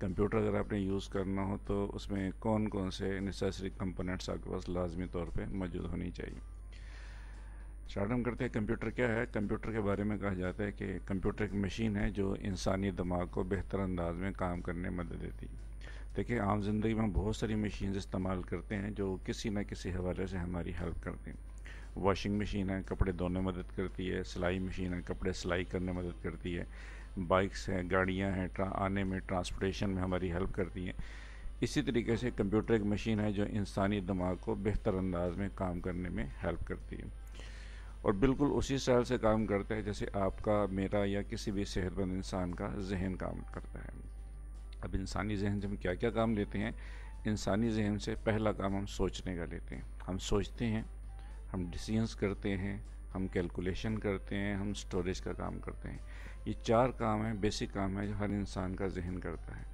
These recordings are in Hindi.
कंप्यूटर अगर आपने यूज़ करना हो तो उसमें कौन कौन से नेसेसरी कंपोनेंट्स आपके पास लाजमी तौर पे मौजूद होनी चाहिए स्टार्ट हम करते हैं कंप्यूटर क्या है कंप्यूटर के बारे में कहा जाता है कि कंप्यूटर एक मशीन है जो इंसानी दिमाग को बेहतर अंदाज में काम करने में मदद देती है देखिए आम जिंदगी में बहुत सारी मशीन इस्तेमाल करते हैं जो किसी न किसी हवाले से हमारी हेल्प करती हैं वॉशिंग मशीन है कपड़े धोने मदद करती है सिलाई मशीन है कपड़े सिलाई करने मदद करती है बाइक्स हैं गाड़ियां हैं आने में ट्रांसपोर्टेशन में हमारी हेल्प करती हैं इसी तरीके से कंप्यूटर एक मशीन है जो इंसानी दिमाग को बेहतर अंदाज में काम करने में हेल्प करती है और बिल्कुल उसी स्टाइल से काम करता है जैसे आपका मेरा या किसी भी सेहतमंद इंसान का जहन काम करता है अब इंसानी जहन से हम क्या क्या काम लेते हैं इंसानी जहन से पहला काम हम सोचने का लेते हैं हम सोचते हैं हम डिसीजंस करते हैं हम कैलकुलेशन करते हैं हम स्टोरेज का काम करते हैं ये चार काम हैं बेसिक काम है जो हर इंसान का जहन करता है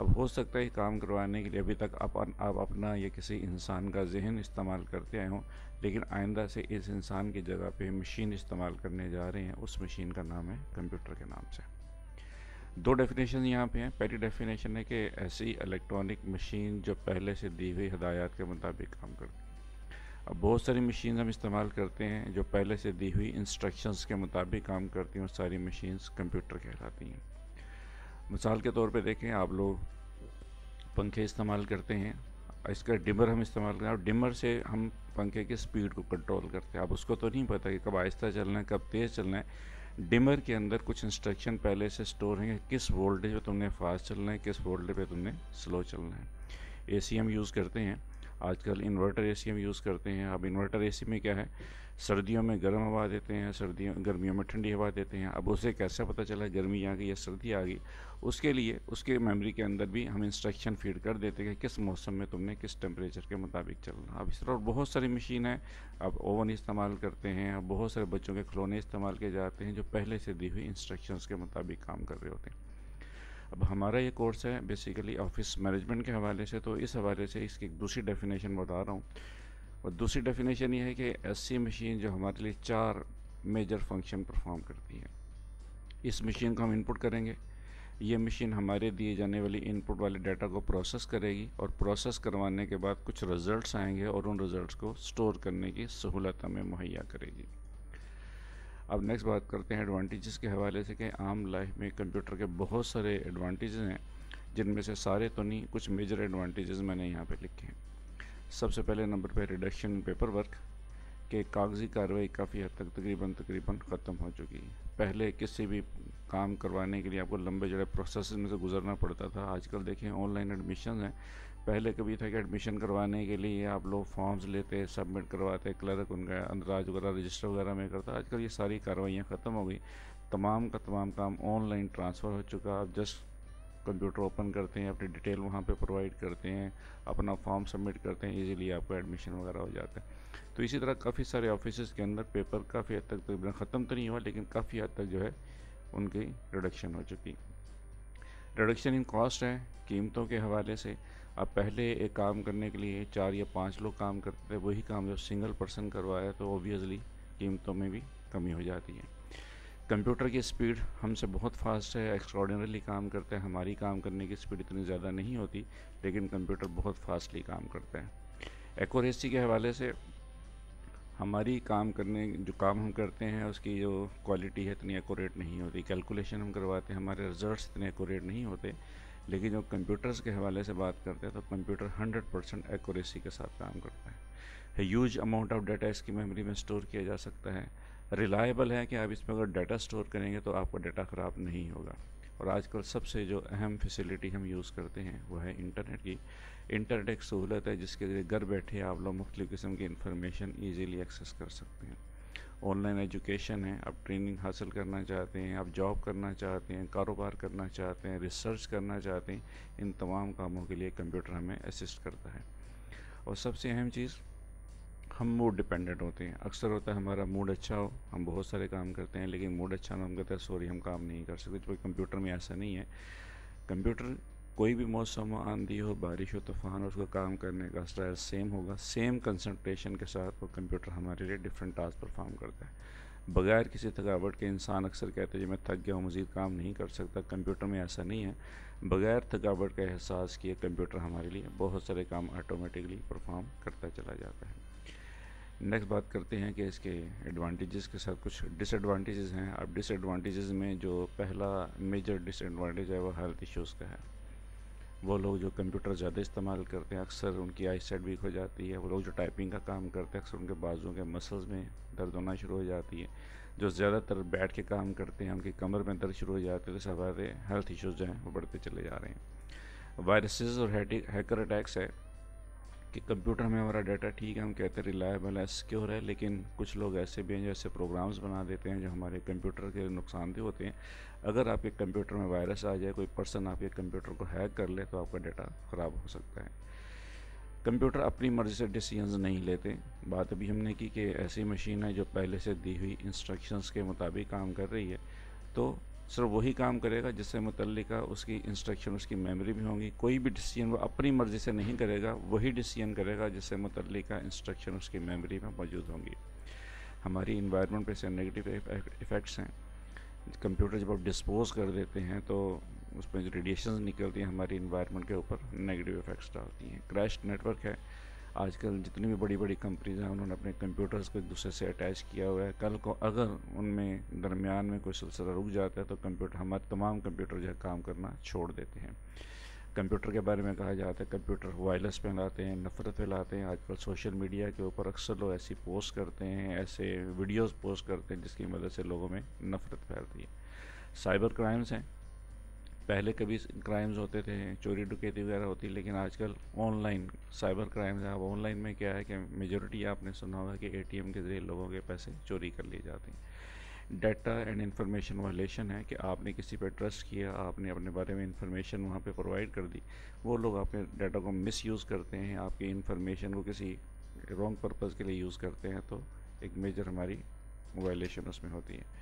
अब हो सकता है काम करवाने के लिए अभी तक आप आप अपना या किसी इंसान का जहन इस्तेमाल करते आए हों लेकिन आइंदा से इस इंसान की जगह पे मशीन इस्तेमाल करने जा रहे हैं उस मशीन का नाम है कंप्यूटर के नाम से दो डेफिनेशन यहाँ पे हैं पहली डेफिनेशन है कि ऐसी इलेक्ट्रॉनिक मशीन जो पहले से दी हुई हदायत के मुताबिक काम करती है अब बहुत सारी मशीन हम इस्तेमाल करते हैं जो पहले से दी हुई इंस्ट्रक्शंस के मुताबिक काम करती हैं और सारी मशीन्स कंप्यूटर कहलाती हैं मिसाल के तौर पे देखें आप लोग पंखे इस्तेमाल करते हैं इसका डिमर हम इस्तेमाल करते हैं और डिमर से हम पंखे की स्पीड को कंट्रोल करते हैं अब उसको तो नहीं पता कि कब आहिस्ता चलना है कब तेज़ चलना है डिमर के अंदर कुछ इंस्ट्रक्शन पहले से स्टोर हैं किस वोल्टेज पर तुमने फास्ट चलना है किस वोल्टेज पर तुमने स्लो चलना है ए हम यूज़ करते हैं आजकल इन्वर्टर एसी हम यूज़ करते हैं अब इन्वर्टर एसी में क्या है सर्दियों में गर्म हवा देते हैं सर्दियों गर्मियों में ठंडी हवा देते हैं अब उसे कैसे पता चला गर्मी आ गई या सर्दी आ गई उसके लिए उसके मेमोरी के अंदर भी हम इंस्ट्रक्शन फीड कर देते हैं कि किस मौसम में तुमने किस टेम्परेचर के मुताबिक चलना अब इस तरह और बहुत सारी मशीन है अब ओवन इस्तेमाल करते हैं अब बहुत सारे बच्चों के खिलौने इस्तेमाल किए जाते हैं जो पहले से दी हुई इंस्ट्रक्शंस के मुताबिक काम कर रहे होते हैं अब हमारा ये कोर्स है बेसिकली ऑफिस मैनेजमेंट के हवाले से तो इस हवाले से इसकी दूसरी डेफिनेशन बता रहा हूँ और दूसरी डेफिनेशन ये है कि ऐसी मशीन जो हमारे लिए चार मेजर फंक्शन परफॉर्म करती है इस मशीन को हम इनपुट करेंगे ये मशीन हमारे दिए जाने वाली इनपुट वाले डाटा को प्रोसेस करेगी और प्रोसेस करवाने के बाद कुछ रिज़ल्ट्स आएंगे और उन रिज़ल्ट्स को स्टोर करने की सहूलत हमें मुहैया करेगी अब नेक्स्ट बात करते हैं एडवांटेजेस के हवाले से कि आम लाइफ में कंप्यूटर के बहुत सारे एडवांटेजेस हैं जिनमें से सारे तो नहीं कुछ मेजर एडवांटेजेस मैंने यहाँ पे लिखे हैं सबसे पहले नंबर पे रिडक्शन पेपर वर्क के कागजी कार्रवाई काफ़ी हद तक तकरीबन तकरीबन ख़त्म हो चुकी है पहले किसी भी काम करवाने के लिए आपको लंबे जड़े प्रोसेस में से गुजरना पड़ता था आजकल देखें ऑनलाइन एडमिशन हैं पहले कभी था कि एडमिशन करवाने के लिए आप लोग फॉर्म्स लेते सबमिट करवाते क्लर्क उनका अंदराज वगैरह रजिस्टर वगैरह में करता आजकल ये सारी कार्रवाइयाँ ख़त्म हो गई तमाम का तमाम काम ऑनलाइन ट्रांसफ़र हो चुका आप जस्ट कंप्यूटर ओपन करते हैं अपनी डिटेल वहाँ पे प्रोवाइड करते हैं अपना फॉर्म सबमिट करते हैं इजीली आपका एडमिशन वगैरह हो जाता है तो इसी तरह काफ़ी सारे ऑफिस के अंदर पेपर काफ़ी हद तक तकरीबन ख़त्म तो नहीं हुआ लेकिन काफ़ी हद तक जो है उनकी रिडक्शन हो चुकी रिडक्शन इन कॉस्ट है कीमतों के हवाले से अब पहले एक काम करने के लिए चार या पांच लोग काम करते थे वही काम जब सिंगल पर्सन करवाया तो ओबियसली कीमतों में भी कमी हो जाती है कंप्यूटर की स्पीड हमसे बहुत फास्ट है एक्स्ट्रॉर्डिनरली काम करते हैं हमारी काम करने की स्पीड इतनी ज़्यादा नहीं होती लेकिन कंप्यूटर बहुत फास्टली काम करते हैं एक्यूरेसी के हवाले से हमारी काम करने जो काम हम करते हैं उसकी जो क्वालिटी है इतनी एकोरेट नहीं होती कैलकुलेशन हम करवाते हैं हमारे रिज़ल्ट इतने एकोरेट नहीं होते लेकिन जब कंप्यूटर्स के हवाले से बात करते हैं तो कंप्यूटर 100 परसेंट एक्यूरेसी के साथ काम करता है ह्यूज अमाउंट ऑफ डाटा इसकी मेमोरी में स्टोर किया जा सकता है रिलायबल है कि आप इसमें अगर डाटा स्टोर करेंगे तो आपका डाटा ख़राब नहीं होगा और आजकल सबसे जो अहम फैसिलिटी हम यूज़ करते हैं वो है इंटरनेट की इंटरनेट एक सहूलत है जिसके ज़रिए घर बैठे आप लोग मुख्तु किस्म की इन्फॉर्मेशन ईजीली एक्सेस कर सकते हैं ऑनलाइन एजुकेशन है आप ट्रेनिंग हासिल करना चाहते हैं आप जॉब करना चाहते हैं कारोबार करना चाहते हैं रिसर्च करना चाहते हैं इन तमाम कामों के लिए कंप्यूटर हमें असिस्ट करता है और सबसे अहम चीज़ हम मूड डिपेंडेंट होते हैं अक्सर होता है हमारा मूड अच्छा हो हम बहुत सारे काम करते हैं लेकिन मूड अच्छा ना हम कहते हैं सॉरी हम काम नहीं कर सकते कंप्यूटर तो में ऐसा नहीं है कंप्यूटर कोई भी मौसम आंधी हो बारिश हो तूफान हो उसका काम करने का स्टाइल सेम होगा सेम कंसंट्रेशन के साथ वो कंप्यूटर हमारे लिए डिफरेंट टास्क परफॉर्म करता है बगैर किसी थकावट के इंसान अक्सर कहते हैं मैं थक गया हूँ मज़ीद काम नहीं कर सकता कंप्यूटर में ऐसा नहीं है बगैर थकावट का एहसास किए कंप्यूटर हमारे लिए बहुत सारे काम ऑटोमेटिकली परफॉर्म करता चला जाता है नेक्स्ट बात करते हैं कि इसके एडवांटेजेस के साथ कुछ डिसएडवांटेजेस हैं अब डिसएडवांटेजेस में जो पहला मेजर डिसएडवांटेज है वो हेल्थ इश्यूज़ का है वो लोग जो कंप्यूटर ज़्यादा इस्तेमाल करते हैं अक्सर उनकी आई सेट वीक हो जाती है वो लोग जो टाइपिंग का काम करते हैं अक्सर उनके बाजू के मसल्स में दर्द होना शुरू हो जाती है जो ज़्यादातर बैठ के काम करते हैं उनकी कमर में दर्द शुरू हो जाते हैं तो सारे हेल्थ इशूज़ जो हैं वो बढ़ते चले जा रहे हैं वायरसेस और हैकर अटैक्स है कि कंप्यूटर में हमारा डाटा ठीक है हम कहते हैं रिलायबल है सिक्योर है लेकिन कुछ लोग ऐसे भी हैं जो ऐसे प्रोग्राम्स बना देते हैं जो हमारे कंप्यूटर के नुकसानदेह होते हैं अगर आपके कंप्यूटर में वायरस आ जाए कोई पर्सन आपके कंप्यूटर को हैक कर ले तो आपका डाटा ख़राब हो सकता है कंप्यूटर अपनी मर्ज़ी से डिसीजंस नहीं लेते बात अभी हमने की कि ऐसी मशीन है जो पहले से दी हुई इंस्ट्रक्शंस के मुताबिक काम कर रही है तो सिर्फ वही काम करेगा जिससे मुतलका उसकी इंस्ट्रक्शन उसकी मेमोरी भी होंगी कोई भी डिसीजन वो अपनी मर्ज़ी से नहीं करेगा वही डिसीजन करेगा जिससे मुतलका इंस्ट्रक्शन उसकी मेमोरी में मौजूद होंगी हमारी इन्वायरमेंट पर से नेगेटिव इफ़ेक्ट्स हैं कंप्यूटर जब आप डिस्पोज कर देते हैं तो उसमें जो रेडिएशन निकलती हैं हमारी इन्वायरमेंट के ऊपर नेगेटिव इफ़ेक्ट्स डालती हैं क्रैश नेटवर्क है आजकल जितनी भी बड़ी बड़ी कंपनीज हैं उन्होंने अपने कंप्यूटर्स को एक दूसरे से अटैच किया हुआ है कल को अगर उनमें दरमियान में कोई सिलसिला रुक जाता है तो कंप्यूटर हमारे तमाम कंप्यूटर जो है काम करना छोड़ देते हैं कंप्यूटर के बारे में कहा जाता है कंप्यूटर वायरलेस फैलाते हैं नफ़रत फैलाते हैं आजकल सोशल मीडिया के ऊपर अक्सर लोग ऐसी पोस्ट करते हैं ऐसे वीडियोस पोस्ट करते हैं जिसकी मदद से लोगों में नफ़रत फैलती है साइबर क्राइम्स हैं पहले कभी क्राइम्स होते थे चोरी डुकैती वगैरह होती लेकिन आजकल ऑनलाइन साइबर क्राइम्स है अब ऑनलाइन में क्या है कि मेजोरिटी आपने सुना होगा कि एटीएम के ज़रिए लोगों के पैसे चोरी कर लिए जाते हैं डाटा एंड इंफॉर्मेशन वायलेशन है कि आपने किसी पर ट्रस्ट किया आपने अपने बारे में इंफॉर्मेशन वहाँ पे प्रोवाइड कर दी वो लोग आपके डाटा को मिसयूज़ करते हैं आपकी इंफॉर्मेशन को किसी रॉन्ग पर्पज़ के लिए यूज़ करते हैं तो एक मेजर हमारी वायलेशन उसमें होती है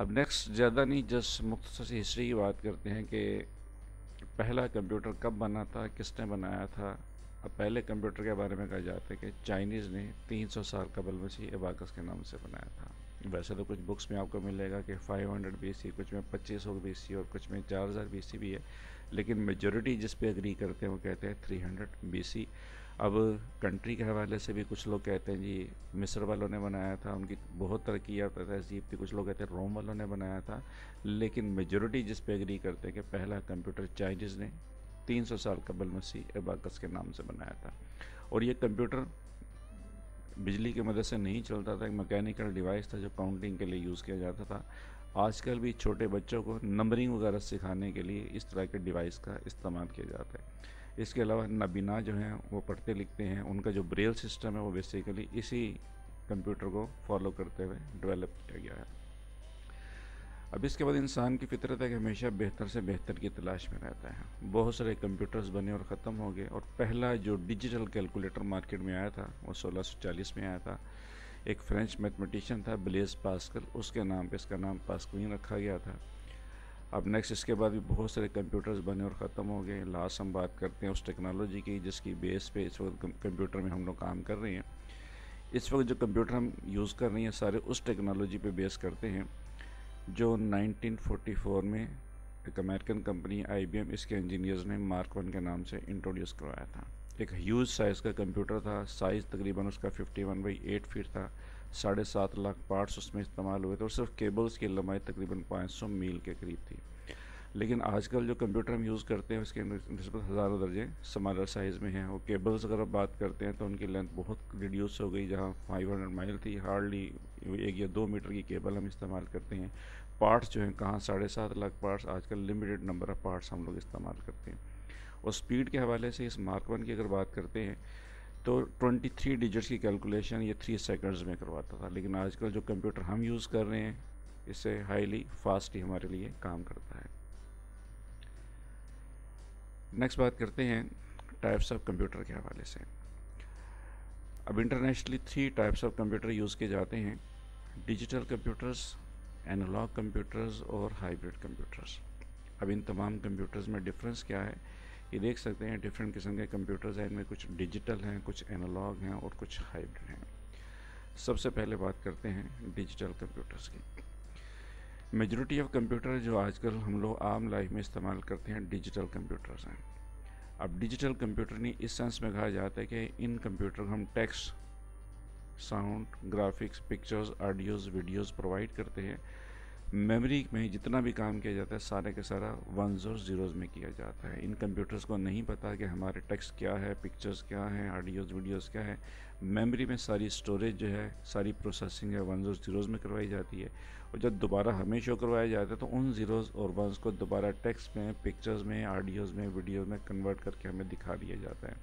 अब नेक्स्ट ज़्यादा नहीं जस्ट मुख्तर सी हिस्ट्री की बात करते हैं कि पहला कंप्यूटर कब बना था किसने बनाया था अब पहले कंप्यूटर के बारे में कहा जाता है कि चाइनीज़ ने 300 साल कबल मसी एबाकस के नाम से बनाया था वैसे तो कुछ बुक्स में आपको मिलेगा कि 500 हंड्रेड बी कुछ में 2500 बी और कुछ में 4000 बी भी है लेकिन मेजोरिटी जिस पे एग्री करते हैं वो कहते हैं 300 हंड्रेड अब कंट्री के हवाले से भी कुछ लोग कहते हैं जी मिस्र वालों ने बनाया था उनकी बहुत तरक्की याफ्ता तहजीब थी कुछ लोग कहते हैं रोम वालों ने बनाया था लेकिन मेजोरिटी जिस पे एग्री करते हैं कि पहला कंप्यूटर चाइनीज़ ने 300 साल कबल मसीह एबाकस के नाम से बनाया था और ये कंप्यूटर बिजली की मदद से नहीं चलता था एक मैकेनिकल डिवाइस था जो काउंटिंग के लिए यूज़ किया जाता था आजकल भी छोटे बच्चों को नंबरिंग वगैरह सिखाने के लिए इस तरह के डिवाइस का इस्तेमाल किया जाता है इसके अलावा नबीना जो हैं वो पढ़ते लिखते हैं उनका जो ब्रेल सिस्टम है वो बेसिकली इसी कंप्यूटर को फॉलो करते हुए डेवलप किया गया है अब इसके बाद इंसान की फितरत है कि हमेशा बेहतर से बेहतर की तलाश में रहता है बहुत सारे कंप्यूटर्स बने और ख़त्म हो गए और पहला जो डिजिटल कैलकुलेटर मार्केट में आया था वो 1640 में आया था एक फ्रेंच मैथमेटिशियन था ब्लेज पास्कल उसके नाम पे इसका नाम पास्कलिन रखा गया था अब नेक्स्ट इसके बाद भी बहुत सारे कंप्यूटर्स बने और ख़त्म हो गए लास्ट हम बात करते हैं उस टेक्नोलॉजी की जिसकी बेस पे इस वक्त कंप्यूटर में हम लोग काम कर रहे हैं इस वक्त जो कंप्यूटर हम यूज़ कर रहे हैं सारे उस टेक्नोलॉजी पे बेस करते हैं जो 1944 में एक अमेरिकन कंपनी आई इसके इंजीनियर्स ने मार्क वन के नाम से इंट्रोड्यूस करवाया था एक ह्यूज साइज़ का कंप्यूटर था साइज़ तकरीबन उसका fifty one by eight feet था साढ़े सात लाख पार्ट्स उसमें इस्तेमाल हुए थे और सिर्फ केबल्स की लंबाई तकरीबन 500 मील के करीब थी लेकिन आजकल जो कंप्यूटर हम यूज़ करते हैं उसके नस्बत हज़ारों दर्जे समानर साइज़ में हैं और केबल्स अगर आप बात करते हैं तो उनकी लेंथ बहुत रिड्यूस हो गई जहाँ 500 माइल थी हार्डली एक या दो मीटर की केबल हम इस्तेमाल करते हैं पार्ट्स जो हैं कहाँ साढ़े सात लाख पार्ट्स आजकल लिमिटेड नंबर ऑफ़ पार्ट्स हम लोग इस्तेमाल करते हैं और स्पीड के हवाले से इस मार्क वन की अगर बात करते हैं तो 23 डिजिट्स की कैलकुलेशन ये थ्री सेकंड्स में करवाता था लेकिन आजकल जो कंप्यूटर हम यूज़ कर रहे हैं इसे हाईली फास्ट ही हमारे लिए काम करता है नेक्स्ट बात करते हैं टाइप्स ऑफ कंप्यूटर के हवाले से अब internationally three types of computer use किए जाते हैं डिजिटल कंप्यूटर्स एनालॉग कंप्यूटर्स और हाइब्रिड कंप्यूटर्स अब इन तमाम कंप्यूटर्स में डिफरेंस क्या है ये देख सकते हैं डिफरेंट किस्म के कंप्यूटर्स हैं इनमें कुछ डिजिटल हैं कुछ एनालॉग हैं और कुछ हाइब्रिड हैं सबसे पहले बात करते हैं डिजिटल कंप्यूटर्स की मेजोरिटी ऑफ कंप्यूटर जो आजकल हम लोग आम लाइफ में इस्तेमाल करते हैं डिजिटल कंप्यूटर्स हैं अब डिजिटल कंप्यूटर नहीं इस सेंस में कहा जाता है कि इन कंप्यूटर को हम text sound graphics pictures audios videos provide करते हैं मेमोरी में जितना भी काम किया जाता है सारे के सारा वनज और ज़ीरोज़ में किया जाता है इन कंप्यूटर्स को नहीं पता कि हमारे टेक्स्ट क्या है पिक्चर्स क्या हैं ऑडियोज़ वीडियोज़ क्या है मेमोरी में सारी स्टोरेज जो है सारी प्रोसेसिंग है वन और ज़ीरोज़ में करवाई जाती है और जब दोबारा हमें शो करवाया जाता है तो उन ज़ीरोज़ और वंस को दोबारा टेक्स्ट में पिक्चर्स में ऑडियोज़ में वीडियोज़ में कन्वर्ट करके हमें दिखा दिया जाता है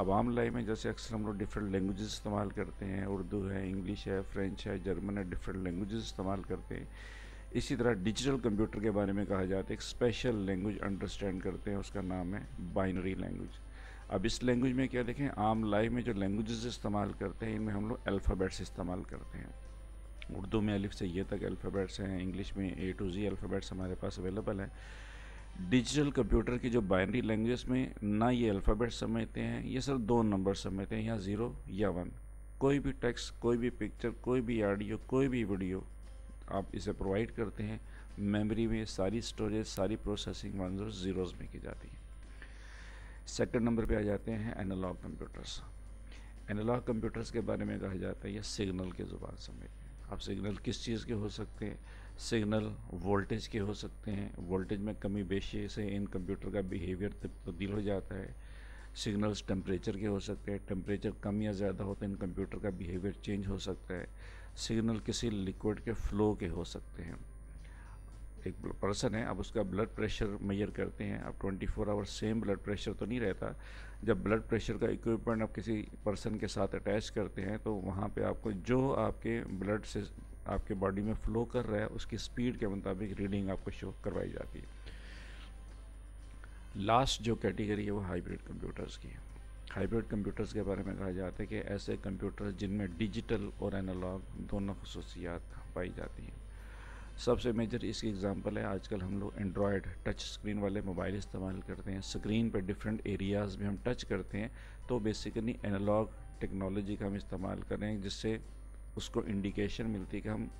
अब आम लाइफ में जैसे अक्सर हम लोग डिफरेंट लैंग्वेज इस्तेमाल करते हैं उर्दू है इंग्लिश है फ्रेंच है जर्मन है डिफरेंट लैंग्वेज इस्तेमाल करते हैं इसी तरह डिजिटल कंप्यूटर के बारे में कहा जाता है एक स्पेशल लैंग्वेज अंडरस्टैंड करते हैं उसका नाम है बाइनरी लैंग्वेज अब इस लैंग्वेज में क्या देखें आम लाइफ में जो लैंग्वेजेस इस्तेमाल करते हैं इनमें हम लोग अल्फ़ाबेट्स इस्तेमाल करते हैं उर्दू में अलिफ से ये तक अल्फ़ाबेट्स हैं इंग्लिश में ए टू जी अल्फ़ाबेट्स हमारे पास अवेलेबल हैं डिजिटल कंप्यूटर की जो बाइनरी लैंग्वेज में ना ये अल्फ़ाबेट समझते हैं ये सिर्फ दो नंबर समझते हैं या ज़ीरो या वन कोई भी टेक्स्ट कोई भी पिक्चर कोई भी ऑडियो कोई भी वीडियो आप इसे प्रोवाइड करते हैं मेमोरी में सारी स्टोरेज सारी प्रोसेसिंग वन ज़ीरोज़ में की जाती है सेकंड नंबर पे आ जाते हैं एनालॉग कंप्यूटर्स एनालॉग कंप्यूटर्स के बारे में कहा जाता है या सिग्नल के ज़ुबान समझ आप सिग्नल किस चीज़ के हो सकते हैं सिग्नल वोल्टेज के हो सकते हैं वोल्टेज में कमी बेशी से इन कंप्यूटर का बिहेवियर तब्दील हो जाता है सिग्नल्स टेम्परेचर के हो सकते हैं टेम्परेचर कम या ज़्यादा हो तो इन कंप्यूटर का बिहेवियर चेंज हो सकता है सिग्नल किसी लिक्विड के फ्लो के हो सकते हैं एक पर्सन है अब उसका ब्लड प्रेशर मेजर करते हैं अब 24 four hour same blood pressure तो नहीं रहता जब ब्लड प्रेशर का इक्विपमेंट आप किसी पर्सन के साथ अटैच करते हैं तो वहाँ पे आपको जो आपके ब्लड से आपके बॉडी में फ़्लो कर रहा है उसकी स्पीड के मुताबिक रीडिंग आपको शो करवाई जाती है लास्ट जो कैटेगरी है वो हाइब्रिड कंप्यूटर्स की है हाइब्रिड कंप्यूटर्स के बारे में कहा जाता है कि ऐसे कंप्यूटर जिनमें डिजिटल और एनालॉग दोनों खसूसियात पाई जाती हैं सबसे मेजर इसकी एग्ज़ाम्पल है आजकल हम लोग एंड्रॉयड टच स्क्रीन वाले मोबाइल इस्तेमाल करते हैं स्क्रीन पर डिफरेंट एरियाज़ में हम टच करते हैं तो बेसिकली एनालॉग टेक्नोलॉजी का हम इस्तेमाल करें जिससे उसको इंडिकेशन मिलती है कि हम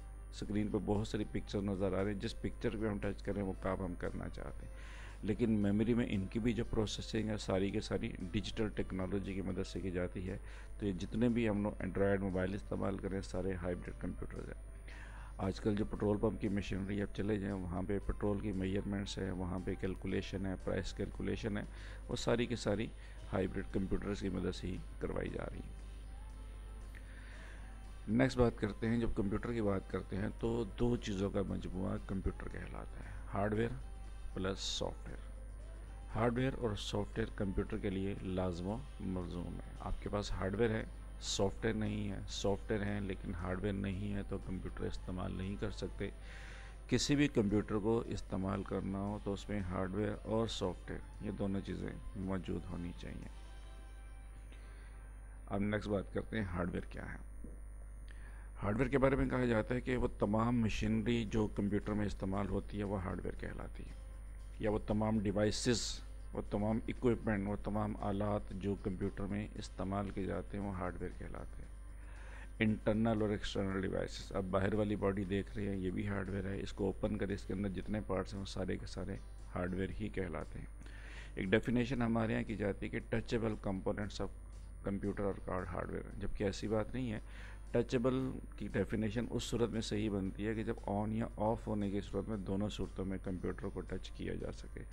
स्क्रीन पर बहुत सारी पिक्चर नज़र आ रही है जिस पिक्चर को हम टच करें वो काम हम करना चाहते हैं लेकिन मेमोरी में इनकी भी जो प्रोसेसिंग है सारी की सारी डिजिटल टेक्नोलॉजी की मदद से की जाती है तो ये जितने भी हम लोग एंड्रॉयड मोबाइल इस्तेमाल करें सारे हाइब्रिड कंप्यूटर हैं आजकल जो पेट्रोल पंप की मशीनरी आप चले जाएँ वहाँ पे पेट्रोल की मेजरमेंट्स हैं वहाँ पे कैलकुलेशन है प्राइस कैलकुलेशन है वो सारी की सारी हाइब्रिड कंप्यूटर्स की मदद से ही करवाई जा रही है नेक्स्ट बात करते हैं जब कंप्यूटर की बात करते हैं तो दो चीज़ों का मजमु कंप्यूटर कहलाता है हार्डवेयर प्लस सॉफ्टवेयर हार्डवेयर और सॉफ्टवेयर कंप्यूटर के लिए लाजमा मलजूम है आपके पास हार्डवेयर है सॉफ्टवेयर नहीं है सॉफ्टवेयर है लेकिन हार्डवेयर नहीं है तो कंप्यूटर इस्तेमाल नहीं कर सकते किसी भी कंप्यूटर को इस्तेमाल करना हो तो उसमें हार्डवेयर और सॉफ्टवेयर ये दोनों चीज़ें मौजूद होनी चाहिए अब नेक्स्ट बात करते हैं हार्डवेयर क्या है हार्डवेयर के बारे में कहा जाता है कि वो तमाम मशीनरी जो कंप्यूटर में इस्तेमाल होती है वह हार्डवेयर कहलाती है या वो तमाम डिवाइसेस वो तमाम इक्विपमेंट वो तमाम आलात जो कंप्यूटर में इस्तेमाल किए जाते हैं वो हार्डवेयर कहलाते हैं इंटरनल और एक्सटर्नल डिवाइसेस अब बाहर वाली बॉडी देख रहे हैं ये भी हार्डवेयर है इसको ओपन करें इसके अंदर जितने पार्ट्स हैं वो सारे के सारे हार्डवेयर ही कहलाते हैं एक डेफिनेशन हमारे यहाँ की जाती है कि टचेबल कंपोनेंट्स ऑफ कंप्यूटर और कार्ड हार्डवेयर जबकि ऐसी बात नहीं है टचेबल की डेफिनेशन उस सूरत में सही बनती है कि जब ऑन या ऑफ़ होने की सूरत में दोनों सूरतों में कंप्यूटर को टच किया जा सके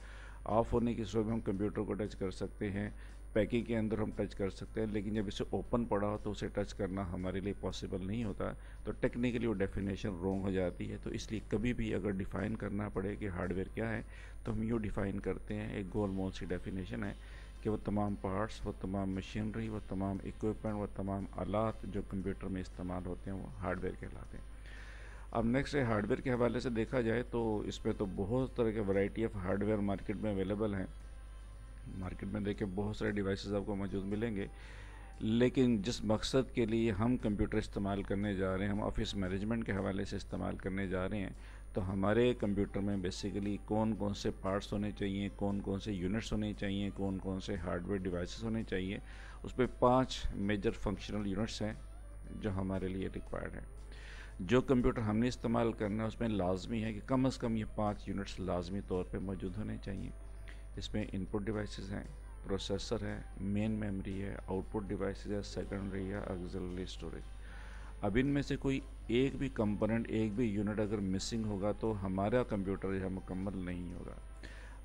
ऑफ़ होने की सूरत में हम कंप्यूटर को टच कर सकते हैं पैकिंग के अंदर हम टच कर सकते हैं लेकिन जब इसे ओपन पड़ा हो तो उसे टच करना हमारे लिए पॉसिबल नहीं होता तो टेक्निकली वो डेफिनेशन रॉन्ग हो जाती है तो इसलिए कभी भी अगर डिफ़ाइन करना पड़े कि हार्डवेयर क्या है तो हम यूँ डिफ़ाइन करते हैं एक गोल मोल सी डेफिनेशन है कि वो तमाम पार्ट्स वो तमाम मशीनरी वो तमाम इक्विपमेंट वो तमाम आलात जो कंप्यूटर में इस्तेमाल होते हैं वो हार्डवेयर कहलाते हैं अब नेक्स्ट है हार्डवेयर के हवाले से देखा जाए तो इसमें तो बहुत तरह के वैरायटी ऑफ हार्डवेयर मार्केट में अवेलेबल हैं मार्केट में देखे बहुत सारे डिवाइसेस आपको मौजूद मिलेंगे लेकिन जिस मकसद के लिए हम कंप्यूटर इस्तेमाल करने जा रहे हैं हम ऑफिस मैनेजमेंट के हवाले से इस्तेमाल करने जा रहे हैं तो हमारे कंप्यूटर में बेसिकली कौन कौन से पार्ट्स होने चाहिए कौन कौन से यूनिट्स होने चाहिए कौन कौन से हार्डवेयर डिवाइसेस होने चाहिए उस पर पाँच मेजर फंक्शनल यूनिट्स हैं जो हमारे लिए रिक्वायर्ड हैं जो कंप्यूटर हमने इस्तेमाल करना है उसमें लाजमी है कि कम अज़ कम ये पाँच यूनिट्स लाजमी तौर पर मौजूद होने चाहिए इसमें इनपुट डिवाइसेस हैं प्रोसेसर है मेन मेमोरी है आउटपुट डिवाइसेस है सेकेंडरी है ऑक्सिलरी स्टोरेज अब इनमें से कोई एक भी कंपोनेंट एक भी यूनिट अगर मिसिंग होगा तो हमारा कंप्यूटर यह मुकम्मल नहीं होगा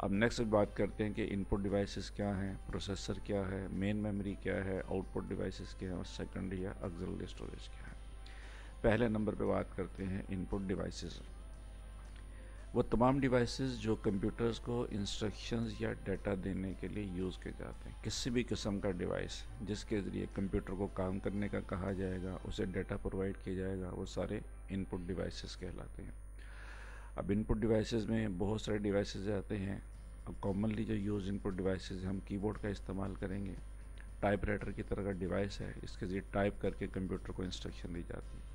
अब नेक्स्ट बात करते हैं कि इनपुट डिवाइसेस क्या हैं प्रोसेसर क्या है मेन मेमोरी क्या है आउटपुट डिवाइसेस क्या हैं और सेकंड या ऑक्सिलरी स्टोरेज क्या है पहले नंबर पे बात करते हैं इनपुट डिवाइसेस वो तमाम डिवाइसेस जो कंप्यूटर्स को इंस्ट्रक्शंस या डाटा देने के लिए यूज़ किए जाते हैं किसी भी किस्म का डिवाइस जिसके ज़रिए कंप्यूटर को काम करने का कहा जाएगा उसे डाटा प्रोवाइड किया जाएगा वो सारे इनपुट डिवाइसेस कहलाते हैं अब इनपुट डिवाइसेस में बहुत सारे डिवाइसेस आते हैं अब कॉमनली जो यूज़ इनपुट डिवाइस हम की का इस्तेमाल करेंगे टाइप की तरह का डिवाइस है इसके ज़रिए टाइप करके कंप्यूटर को इंस्ट्रक्शन दी जाती है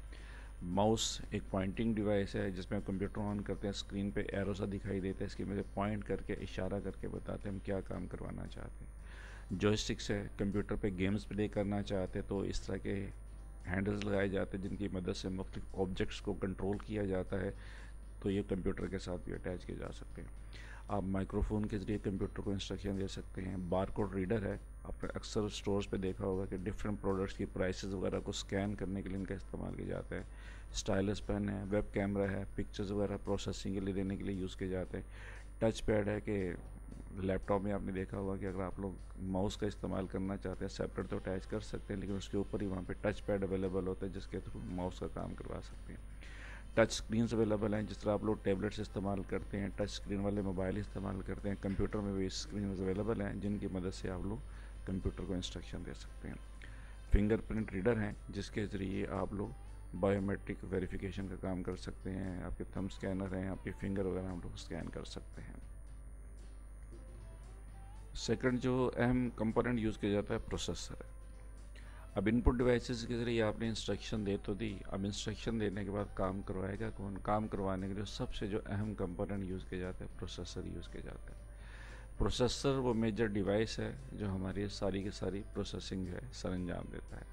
माउस एक पॉइंटिंग डिवाइस है जिसमें कंप्यूटर ऑन करते हैं स्क्रीन पे एरो सा दिखाई देता है में से पॉइंट करके इशारा करके बताते हैं हम क्या काम करवाना चाहते हैं जॉयस्टिक्स है कंप्यूटर पे गेम्स प्ले करना चाहते हैं तो इस तरह के हैंडल्स लगाए जाते हैं जिनकी मदद से मुख्त ऑब्जेक्ट्स को कंट्रोल किया जाता है तो ये कंप्यूटर के साथ भी अटैच किए जा सकते हैं आप माइक्रोफोन के ज़रिए कंप्यूटर को इंस्ट्रक्शन दे सकते हैं बार कोड रीडर है आपने अक्सर स्टोर्स पे देखा होगा कि डिफरेंट प्रोडक्ट्स की प्राइसेस वगैरह को स्कैन करने के लिए इनका इस्तेमाल किया जाता है स्टाइलस पेन है वेब कैमरा है पिक्चर्स वगैरह प्रोसेसिंग के लिए देने के लिए यूज़ किए जाते हैं टच पैड है कि लैपटॉप में आपने देखा होगा कि अगर आप लोग माउस का इस्तेमाल करना चाहते हैं सेपरेट तो अटैच कर सकते हैं लेकिन उसके ऊपर ही वहाँ पे टच पैड अवेलेबल होता है जिसके थ्रू माउस का काम करवा सकते हैं टच स्क्रीन अवेलेबल हैं जिस तरह आप लोग टेबलेट्स इस्तेमाल करते हैं टच स्क्रीन वाले मोबाइल इस्तेमाल करते हैं कंप्यूटर में भी स्क्रीन अवेलेबल हैं जिनकी मदद से आप लोग कंप्यूटर को इंस्ट्रक्शन दे सकते हैं फिंगरप्रिंट रीडर हैं जिसके ज़रिए आप लोग बायोमेट्रिक वेरिफिकेशन का काम कर सकते हैं आपके थम स्कैनर हैं आपके फिंगर वगैरह हम लोग स्कैन कर सकते हैं सेकंड जो अहम कंपोनेंट यूज़ किया जाता है प्रोसेसर है अब इनपुट डिवाइसेस के ज़रिए आपने इंस्ट्रक्शन दे तो दी अब इंस्ट्रक्शन देने के बाद काम करवाएगा कौन काम करवाने के लिए सबसे जो अहम कंपोनेंट यूज़ किया जाता है प्रोसेसर यूज़ किया जाता है प्रोसेसर वो मेजर डिवाइस है जो हमारी सारी की सारी प्रोसेसिंग जो है सर अंजाम देता है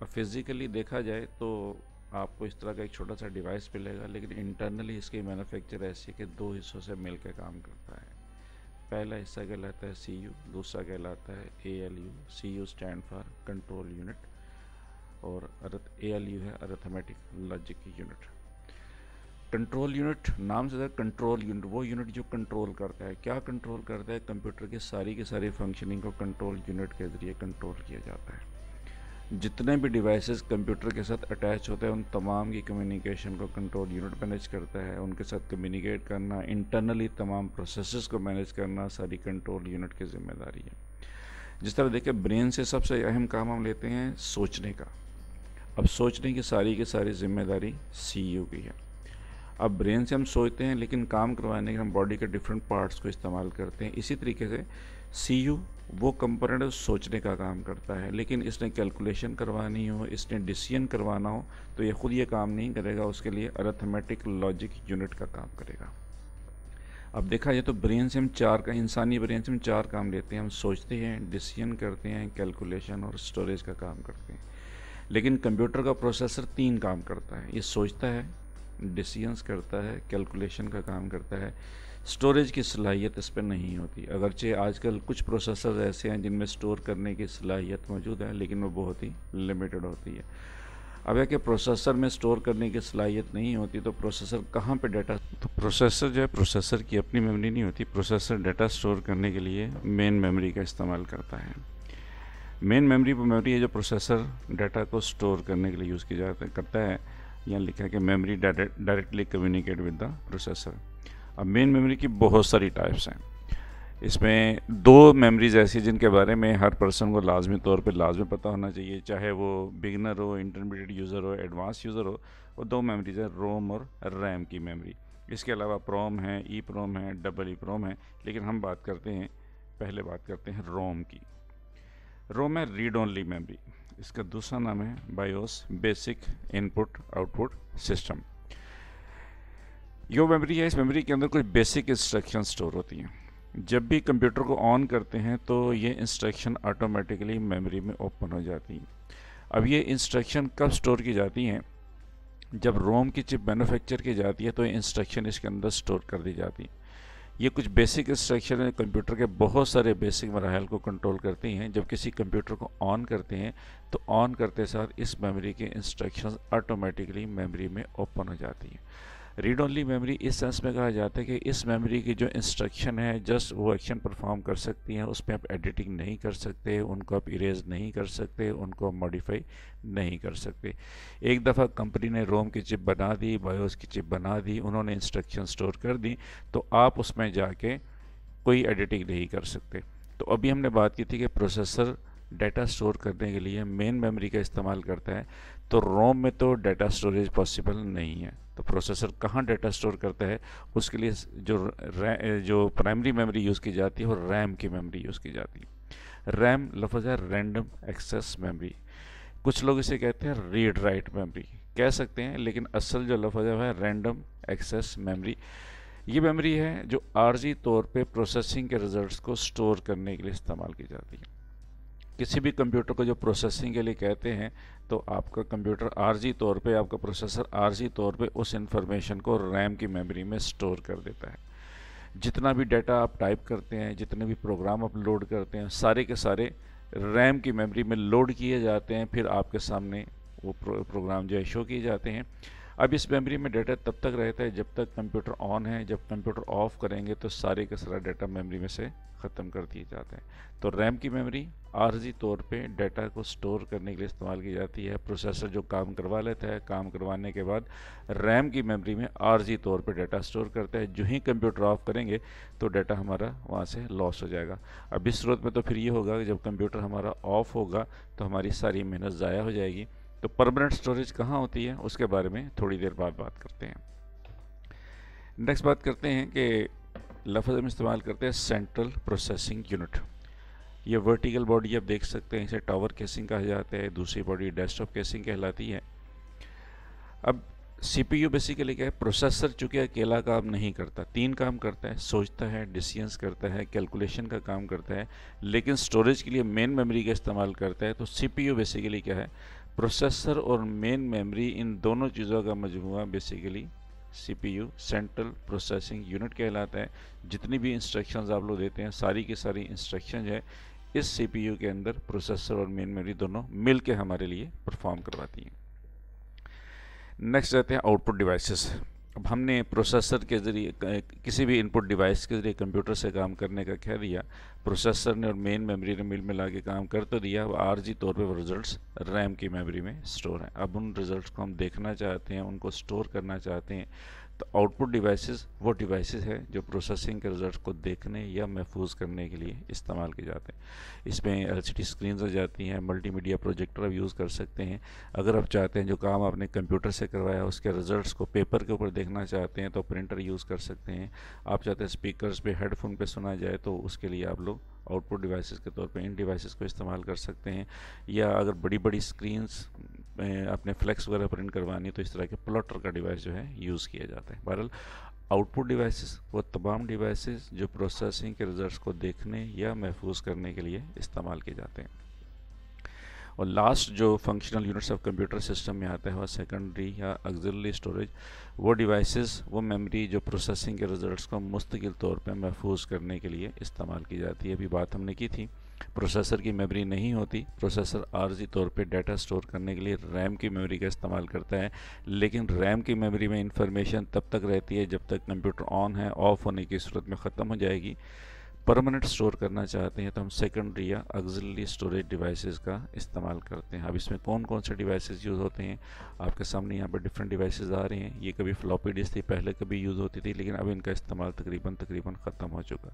और फिज़िकली देखा जाए तो आपको इस तरह का एक छोटा सा डिवाइस मिलेगा लेकिन इंटरनली इसकी मैन्युफैक्चर ऐसी है कि दो हिस्सों से मिल काम करता है पहला हिस्सा कहलाता है सी यू दूसरा कहलाता है A L U C U stand for control unit और ए एल यू है arithmetic logic unit control unit नाम से कंट्रोल यूनिट वो यूनिट जो कंट्रोल करता है क्या कंट्रोल करता है कंप्यूटर के सारी के सारी फंक्शनिंग को कंट्रोल यूनिट के ज़रिए कंट्रोल किया जाता है जितने भी डिवाइसेस कंप्यूटर के साथ अटैच होते हैं उन तमाम की कम्युनिकेशन को कंट्रोल यूनिट मैनेज करता है उनके साथ कम्युनिकेट करना इंटरनली तमाम प्रोसेसेस को मैनेज करना सारी कंट्रोल यूनिट की जिम्मेदारी है जिस तरह देखिए ब्रेन से सबसे अहम काम हम लेते हैं सोचने का अब सोचने की सारी की सारी जिम्मेदारी सी यू की है अब ब्रेन से हम सोचते हैं लेकिन काम करवाने के हम बॉडी के डिफरेंट पार्ट्स को इस्तेमाल करते हैं इसी तरीके से सी यू वो कंपोनेंट सोचने का काम करता है लेकिन इसने कैलकुलेशन करवानी हो इसने डिसीजन करवाना हो तो ये ख़ुद ये काम नहीं करेगा उसके लिए अरेथमेटिक लॉजिक यूनिट का काम करेगा अब देखा जाए तो ब्रेन से हम चार का इंसानी ब्रेन से हम चार काम लेते हैं हम सोचते हैं डिसीजन करते हैं कैलकुलेशन और स्टोरेज का काम करते हैं लेकिन कंप्यूटर का प्रोसेसर तीन काम करता है ये सोचता है डिसीजंस करता है कैलकुलेशन का काम करता है स्टोरेज की सलाहियत इस पर नहीं होती अगरचे आजकल कुछ प्रोसेसर ऐसे हैं जिनमें स्टोर करने की सलाहियत मौजूद है लेकिन वो बहुत ही लिमिटेड होती है अब यह कि प्रोसेसर में स्टोर करने की सलाहियत नहीं होती तो प्रोसेसर कहाँ पे डाटा तो प्रोसेसर जो है प्रोसेसर की अपनी मेमोरी नहीं होती प्रोसेसर डाटा स्टोर करने के लिए मेन मेमोरी का इस्तेमाल करता है मेन मेमोरी वो मेमोरी है जो प्रोसेसर डाटा को स्टोर करने के लिए यूज़ किया जाता करता है यहाँ लिखा है कि memory directly communicate with the processor अब मेन मेमोरी की बहुत सारी टाइप्स हैं इसमें दो मेमोरीज ऐसी जिनके बारे में हर पर्सन को लाजमी तौर पर लाजमी पता होना चाहिए चाहे वो बिगनर हो इंटरमीडिएट यूज़र हो एडवांस यूज़र हो वो दो मेमोरीज हैं रोम और रैम की मेमोरी इसके अलावा प्रोम है ई प्रोम है डबल ई प्रोम है लेकिन हम बात करते हैं पहले बात करते हैं रोम की रोम है रीड ओनली मेमोरी इसका दूसरा नाम है BIOS basic input output system यो मेमोरी है इस मेमोरी के अंदर कुछ बेसिक इंस्ट्रक्शन स्टोर होती हैं जब भी कंप्यूटर को ऑन करते हैं तो ये इंस्ट्रक्शन ऑटोमेटिकली मेमोरी में ओपन हो जाती हैं अब ये इंस्ट्रक्शन कब स्टोर की जाती हैं जब रोम की चिप मैन्युफैक्चर की जाती है तो ये इंस्ट्रक्शन इसके अंदर स्टोर कर दी जाती है ये कुछ बेसिक इंस्ट्रक्शन है कंप्यूटर के बहुत सारे बेसिक मराहल को कंट्रोल करती हैं जब किसी कंप्यूटर को ऑन करते हैं तो ऑन करते साथ इस मेमोरी के इंस्ट्रक्शंस ऑटोमेटिकली मेमोरी में ओपन हो जाती हैं रीड ओनली मेमोरी इस सेंस में कहा जाता है कि इस मेमोरी की जो इंस्ट्रक्शन है जस्ट वो एक्शन परफॉर्म कर सकती हैं उस पर आप एडिटिंग नहीं कर सकते उनको आप इरेज नहीं कर सकते उनको मॉडिफाई नहीं कर सकते एक दफ़ा कंपनी ने रोम की चिप बना दी बायोस की चिप बना दी उन्होंने इंस्ट्रक्शन स्टोर कर दी तो आप उसमें जाके कोई एडिटिंग नहीं कर सकते तो अभी हमने बात की थी कि प्रोसेसर डाटा स्टोर करने के लिए मेन मेमोरी का इस्तेमाल करता है तो रोम में तो डाटा स्टोरेज पॉसिबल नहीं है तो प्रोसेसर कहाँ डाटा स्टोर करता है उसके लिए जो जो प्राइमरी मेमोरी यूज़ की जाती है वो रैम की मेमोरी यूज़ की जाती है रैम लफज है रैंडम एक्सेस मेमोरी कुछ लोग इसे कहते हैं रीड राइट मेमोरी कह सकते हैं लेकिन असल जो लफज है रैंडम एक्सेस मेमोरी ये मेमोरी है जो आर्जी तौर पे प्रोसेसिंग के रिजल्ट्स को स्टोर करने के लिए इस्तेमाल की जाती है किसी भी कंप्यूटर को जो प्रोसेसिंग के लिए कहते हैं तो आपका कंप्यूटर आरजी तौर पे आपका प्रोसेसर आरजी तौर पे उस इंफॉर्मेशन को रैम की मेमोरी में स्टोर कर देता है जितना भी डाटा आप टाइप करते हैं जितने भी प्रोग्राम आप लोड करते हैं सारे के सारे रैम की मेमोरी में लोड किए जाते हैं फिर आपके सामने वो प्रो, प्रोग्राम जो है शो किए जाते हैं अब इस मेमोरी में डाटा तब तक रहता है जब तक कंप्यूटर ऑन है जब कंप्यूटर ऑफ करेंगे तो सारे का सारा डाटा मेमोरी में से ख़त्म कर दिए जाते हैं तो रैम की मेमोरी आर्जी तौर पे डाटा को स्टोर करने के लिए इस्तेमाल की जाती है प्रोसेसर जो काम करवा लेता है काम करवाने के बाद रैम की मेमोरी में आर्जी तौर पे डाटा स्टोर करता है जो ही कंप्यूटर ऑफ करेंगे तो डाटा हमारा वहाँ से लॉस हो जाएगा अब इस स्रोत में तो फिर ये होगा कि जब कंप्यूटर हमारा ऑफ होगा तो हमारी सारी मेहनत ज़ाया हो जाएगी तो परमानेंट स्टोरेज कहाँ होती है उसके बारे में थोड़ी देर बाद बात करते हैं नेक्स्ट बात करते हैं कि लफ्ज़ हम इस्तेमाल करते हैं सेंट्रल प्रोसेसिंग यूनिट ये वर्टिकल बॉडी आप देख सकते हैं इसे टावर केसिंग कहा जाता है दूसरी बॉडी डेस्कटॉप केसिंग कहलाती है अब सीपीयू बेसिकली क्या है प्रोसेसर चूँकि अकेला काम नहीं करता तीन काम करता है सोचता है डिसीजंस करता है कैलकुलेशन का काम करता है लेकिन स्टोरेज के लिए मेन मेमोरी का इस्तेमाल करता है तो सीपीयू बेसिकली क्या है प्रोसेसर और मेन मेमोरी इन दोनों चीज़ों का मजमू basically CPU central processing unit कहलाता है जितनी भी इंस्ट्रक्शंस आप लोग देते हैं सारी की सारी इंस्ट्रक्शन है इस सीपीयू के अंदर प्रोसेसर और मेन मेमोरी दोनों मिल के हमारे लिए परफॉर्म करवाती हैं नेक्स्ट रहते हैं आउटपुट डिवाइसेस अब हमने प्रोसेसर के ज़रिए किसी भी इनपुट डिवाइस के ज़रिए कंप्यूटर से काम करने का कह दिया प्रोसेसर ने और मेन मेमोरी ने मिल मिला के काम कर तो दिया अब आरजी तौर पे वो रिज़ल्ट्स रैम की मेमोरी में स्टोर हैं अब उन रिज़ल्ट्स को हम देखना चाहते हैं उनको स्टोर करना चाहते हैं तो आउटपुट डिवाइसेस वो डिवाइसेस हैं जो प्रोसेसिंग के रिजल्ट को देखने या महफूज करने के लिए इस्तेमाल किए जाते हैं इसमें एल सी स्क्रीन आ जाती हैं मल्टीमीडिया प्रोजेक्टर आप यूज़ कर सकते हैं अगर आप चाहते हैं जो काम आपने कंप्यूटर से करवाया उसके रिजल्ट्स को पेपर के ऊपर देखना चाहते हैं तो प्रिंटर यूज़ कर सकते हैं आप चाहते हैं स्पीकर पर हेडफोन पर सुना जाए तो उसके लिए आप लोग आउटपुट डिवाइसेस के तौर पे इन डिवाइसेस को इस्तेमाल कर सकते हैं या अगर बड़ी बड़ी स्क्रीन्स अपने फ्लेक्स वगैरह प्रिंट करवानी है तो इस तरह के प्लॉटर का डिवाइस जो है यूज़ किया जाता है बहरहाल आउटपुट डिवाइसेस वो तमाम डिवाइसेस जो प्रोसेसिंग के रिजल्ट्स को देखने या महफूज करने के लिए इस्तेमाल किए जाते हैं और लास्ट जो functional units of computer system में आता है वह सेकेंडरी या ऑक्जिलरी स्टोरेज वो डिवाइसेस वो मेमोरी जो प्रोसेसिंग के रिजल्ट्स को मुस्तकिल तौर पर महफूज करने के लिए इस्तेमाल की जाती है अभी बात हमने की थी प्रोसेसर की मेमोरी नहीं होती प्रोसेसर आर्जी तौर पे डाटा स्टोर करने के लिए रैम की मेमोरी का इस्तेमाल करता है लेकिन रैम की मेमोरी में इंफॉर्मेशन तब तक रहती है जब तक कंप्यूटर ऑन है ऑफ होने की सूरत में ख़त्म हो जाएगी परमानेंट स्टोर करना चाहते हैं तो हम सेकेंडरी या अगजली स्टोरेज डिवाइसेस का इस्तेमाल करते हैं अब इसमें कौन कौन से डिवाइसेस यूज़ होते हैं आपके सामने यहाँ पर डिफरेंट डिवाइसेस आ रहे हैं ये कभी फ्लॉपी डिस्क थी पहले कभी यूज़ होती थी लेकिन अब इनका इस्तेमाल तकरीबन तकरीबन ख़त्म हो चुका